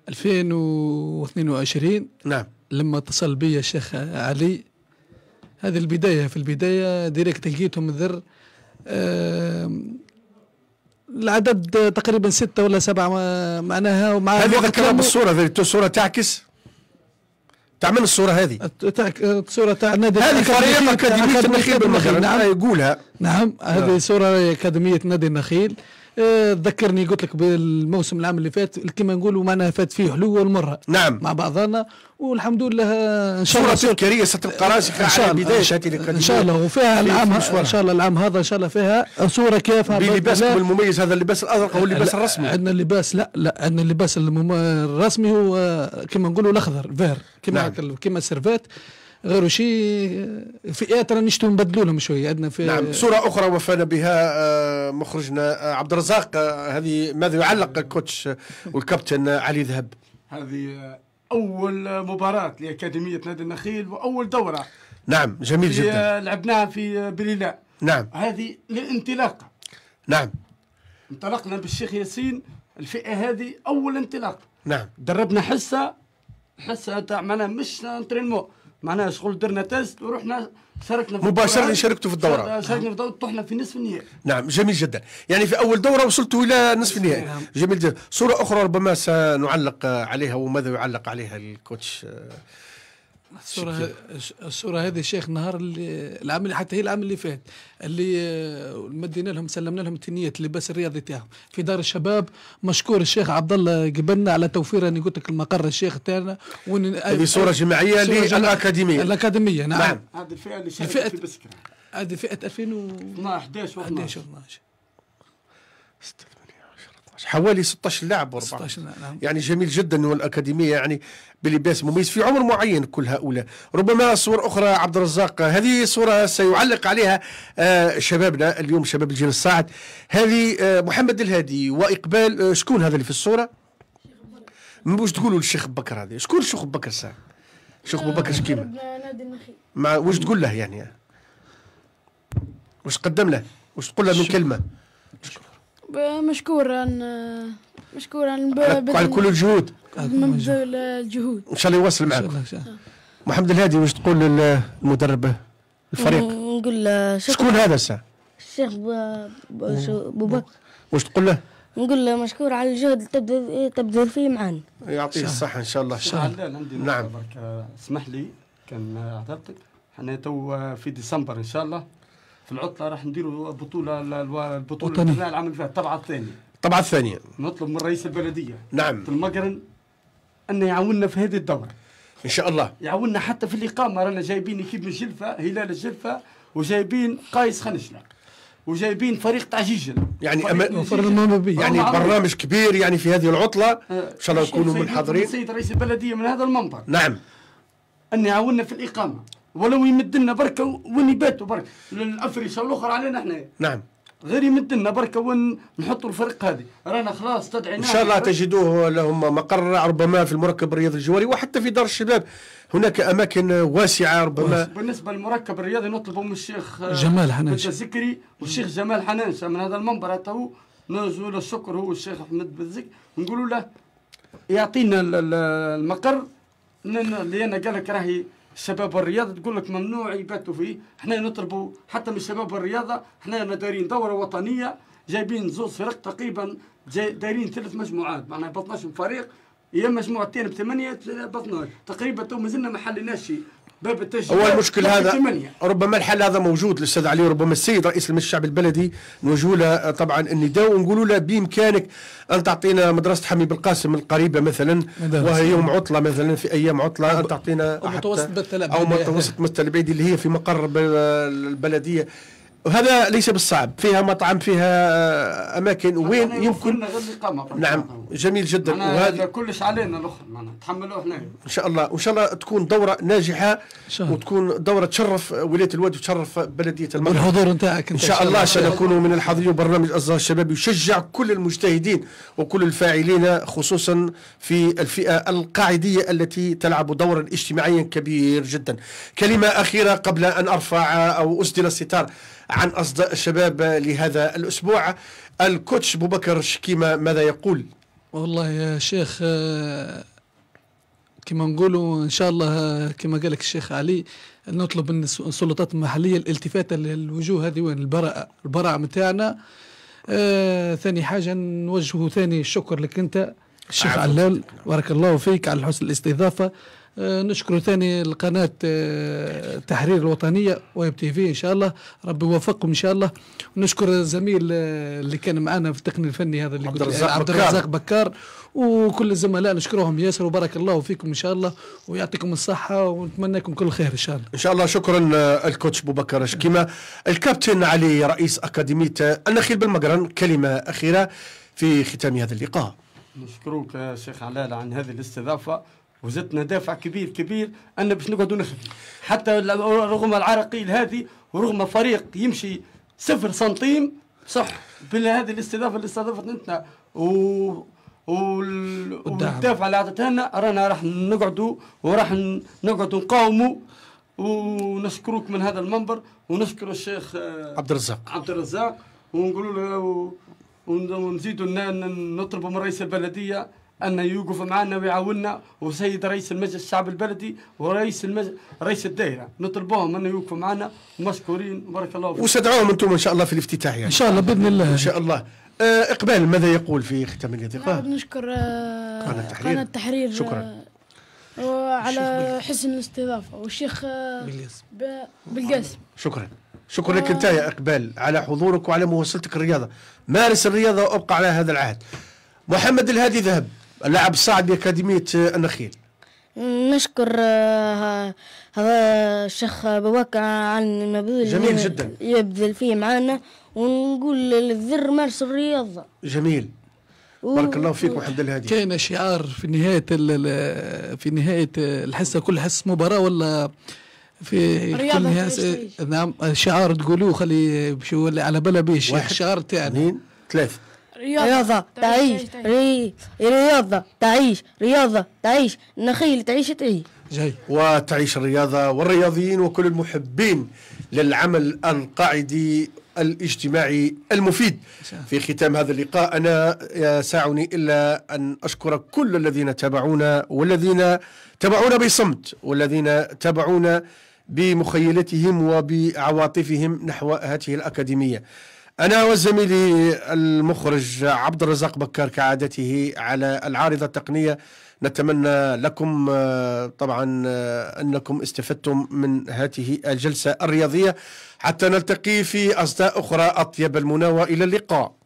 2022 نعم لما اتصل بي الشيخ علي هذه البداية في البداية ديريكت لقيتهم ذر العدد تقريبا ستة ولا سبعة معناها ومع هذه الكلام بالصورة هذه الصورة تعكس تعمل الصورة هذه الصورة تاع نادي هذه فريق أكاديمية النخيل بالمخيل نعم يقولها نعم هذه نعم. صورة أكاديمية نادي النخيل إيه، ذكرني قلت لك بالموسم العام اللي فات كما نقولوا معناها فات فيه حلوه المره نعم مع بعضنا والحمد لله ان شاء الله صوره تذكاريه ستبقى راسخه على بدايه ان شاء الله وفيها العام ان شاء الله العام هذا ان شاء الله فيها صوره كيفها بلباسكم المميز هذا اللباس الازرق هو اللباس الرسمي عندنا اللباس لا لا عندنا اللباس الرسمي هو آه، كما نقولوا الاخضر فير كما نعم. كما السرفات غير شيء فئات راني نشتوا نبدلوا لهم شويه عندنا في نعم صوره اخرى وفانا بها آه، مخرجنا عبد الرزاق آه، هذه ماذا يعلق الكوتش والكابتن علي ذهب هذه اول مباراه لاكاديميه نادي النخيل واول دوره نعم جميل جدا لعبناها في بليلا نعم هذه للانطلاقه نعم انطلقنا بالشيخ ياسين الفئه هذه اول انطلاق نعم دربنا حصه حصه تاع معناها مش انترينمون معناها شغل درنا تيست ورحنا شاركنا في مباشرة شاركتوا في الدورة شاركنا في الدورة طحنا في نصف النهائي نعم جميل جدا يعني في أول دورة وصلتوا إلى نصف النهائي نعم. جميل جدا صورة أخرى ربما سنعلق عليها وماذا يعلق عليها الكوتش آه، الصورة الصورة هذه شيخ نهار اللي العام اللي حتى هي العام اللي فات اللي آه، مدينا لهم سلمنا لهم تنية اللباس الرياضي تاعهم في دار الشباب مشكور الشيخ عبد الله قبلنا على توفير انا قلت لك المقر الشيخ تاعنا هذه صورة جماعية للأكاديمية الأكاديمية نعم. نعم, هذه الفئة اللي شاركت في بسكرة هذه فئه 2012 و 11 12 حوالي 16 لاعب 16 نعم. يعني جميل جدا انه الاكاديميه يعني بلباس مميز في عمر معين كل هؤلاء ربما صور اخرى عبد الرزاق هذه صوره سيعلق عليها آه، شبابنا اليوم شباب الجيل الصاعد هذه آه، محمد الهادي واقبال آه، شكون هذا اللي في الصوره بوش تقولوا للشيخ بكر هذا شكون الشيخ بكر ساعه الشيخ ابو بكر شكيما مع واش تقول له يعني واش قدم له واش تقول له من كلمه مشكورا مشكورا على كل الجهود من الجهود ان شاء الله يواصل معك محمد الهادي واش تقول للمدرب الفريق نقول له شكون هذا الساعه الشيخ بكر واش تقول له نقول له مشكور على الجهد اللي تبذل تبذل فيه معنا يعطيه الصحه ان شاء الله ان شاء الله نعم اسمح لي كان عذرتك حنا تو في ديسمبر ان شاء الله في العطله راح نديروا بطوله البطوله العام اللي فات الطبعه الثانيه الطبعه الثانيه نطلب من رئيس البلديه نعم في المقرن ان يعاوننا في هذه الدوره ان شاء الله يعاوننا حتى في الاقامه رانا جايبين اكيد من جلفه هلال الجلفه وجايبين قايس خنشلق وجايبين فريق تاع جيجل يعني أما يعني برنامج كبير يعني في هذه العطله آه، ان شاء الله يكونوا من حاضرين سيد رئيس البلديه من هذا المنبر نعم ان يعاوننا في الاقامه ولو يمد لنا بركه ونباتوا برك الافرشه الاخرى علينا احنا نعم غير يمد لنا بركه وين الفرق هذه رانا خلاص تدعينا ان شاء الله تجدوه لهم مقر ربما في المركب الرياضي الجواري وحتى في دار الشباب هناك اماكن واسعه ربما بالنسبه للمركب الرياضي نطلبوا من الشيخ آه، جمال حنانش الزكري والشيخ جمال حنانش من هذا المنبر تو هو نرجو له الشكر هو الشيخ احمد بالزك نقولوا له يعطينا المقر لان قال لك راهي شباب الرياضه تقول لك ممنوع يباتوا فيه احنا نطلبوا حتى من شباب الرياضه احنا دايرين دوره وطنيه جايبين زوز فرق تقريبا دايرين ثلاث مجموعات معناها ب 12 فريق يا مجموعتين بثمانيه ب 12 تقريبا تو مازلنا ما حليناش شيء باب التشجيع هو المشكل هذا ربما الحل هذا موجود الاستاذ علي ربما السيد رئيس المجلس الشعبي البلدي نوجه له آه، طبعا النداء ونقولوا له بامكانك ان تعطينا مدرسه حمي بالقاسم القريبه مثلا وهي يوم عطله مثلا في ايام عطله ان تعطينا او متوسط مثل البعيد اللي هي في مقر آه، البلديه وهذا ليس بالصعب فيها مطعم فيها آه، اماكن وين أيوة، يمكن نعم جميل جدا وهذا كلش علينا الاخر معناها تحملوه احنا ان شاء الله وان شاء الله تكون دوره ناجحه وتكون دوره تشرف آه، ولايه الواد وتشرف بلديه المغرب بالحضور نتاعك ان شاء الله سنكون من الحاضرين وبرنامج الازهر الشباب يشجع كل المجتهدين وكل الفاعلين خصوصا في الفئه القاعديه التي تلعب دورا اجتماعيا كبير جدا كلمه اخيره قبل ان ارفع آه، او اسدل الستار عن أصداء الشباب لهذا الأسبوع الكوتش بكر شكيما ماذا يقول؟ والله يا شيخ آه، كما نقولوا ان شاء الله آه، كما قال لك الشيخ علي نطلب من السلطات المحليه الالتفات للوجوه هذه وين البراءه البراءه نتاعنا آه ثاني حاجه نوجه ثاني الشكر لك انت الشيخ علال بارك الله فيك على حسن الاستضافه آه، نشكر ثاني القناة التحرير آه، الوطنية ويب تي في إن شاء الله ربي يوفقكم إن شاء الله ونشكر الزميل آه، اللي كان معنا في التقني الفني هذا اللي عبد الرزاق, عبد الرزاق بكار وكل الزملاء نشكرهم ياسر وبارك الله فيكم إن شاء الله ويعطيكم الصحة ونتمنى لكم كل خير إن شاء الله إن شاء الله شكرا الكوتش بوبكر شكيمة الكابتن علي رئيس أكاديمية النخيل بالمقرن كلمة أخيرة في ختام هذا اللقاء نشكرك شيخ علال عن هذه الاستضافة وزدنا دافع كبير كبير ان باش نقعدوا نخدموا حتى رغم العراقيل هذه ورغم فريق يمشي صفر سنتيم صح بلا هذه الاستضافه اللي استضافتنا و والدافع اللي عطتها لنا رانا راح نقعدوا وراح نقعدوا نقاوموا ونشكروك من هذا المنبر ونشكر الشيخ آه، عبد الرزاق عبد الرزاق ونقولوا له ونزيدوا نطلبوا من رئيس البلديه أن يوقف معنا ويعاوننا وسيد رئيس المجلس الشعب البلدي ورئيس المج... رئيس الدائره نطلبوهم أن يوقفوا معنا ومشكورين بارك الله فيكم وسدعوهم انتم ان شاء الله في الافتتاح يعني. ان شاء الله باذن الله ان شاء الله آه اقبال ماذا يقول في ختام اللقاء؟ آه، نشكر آه قناه التحرير قناه التحرير شكرا آه، وعلى حسن الاستضافه والشيخ آه، بالقاسم شكرا شكرا لك انت يا اقبال على حضورك وعلى مواصلتك الرياضه مارس الرياضه وابقى على هذا العهد محمد الهادي ذهب اللاعب الصاعد باكاديميه النخيل نشكر آه، هذا الشيخ بواكر عن المبذول جميل جدا يبذل فيه معنا ونقول للذر مارس الرياضه جميل بارك الله فيك وحمد الله كاين كان شعار في نهايه في نهايه الحصه كل حصه مباراه ولا في كل نهايه نعم شعار تقولوه خلي على بلا بيش الشعار تاعنا اثنين ثلاثه رياضة تعيش رياضة تعيش رياضة تعيش نخيل تعيش تعيش جاي وتعيش الرياضة والرياضيين وكل المحبين للعمل القاعدي الاجتماعي المفيد في ختام هذا اللقاء أنا يسعني إلا أن أشكر كل الذين تابعونا والذين تابعونا بصمت والذين تابعونا بمخيلتهم وبعواطفهم نحو هاته الأكاديمية أنا وزميلي المخرج عبد الرزاق بكار كعادته على العارضة التقنية نتمنى لكم آه، طبعا آه، أنكم استفدتم من هذه الجلسة الرياضية حتى نلتقي في أصداء أخرى أطيب المنى وإلى اللقاء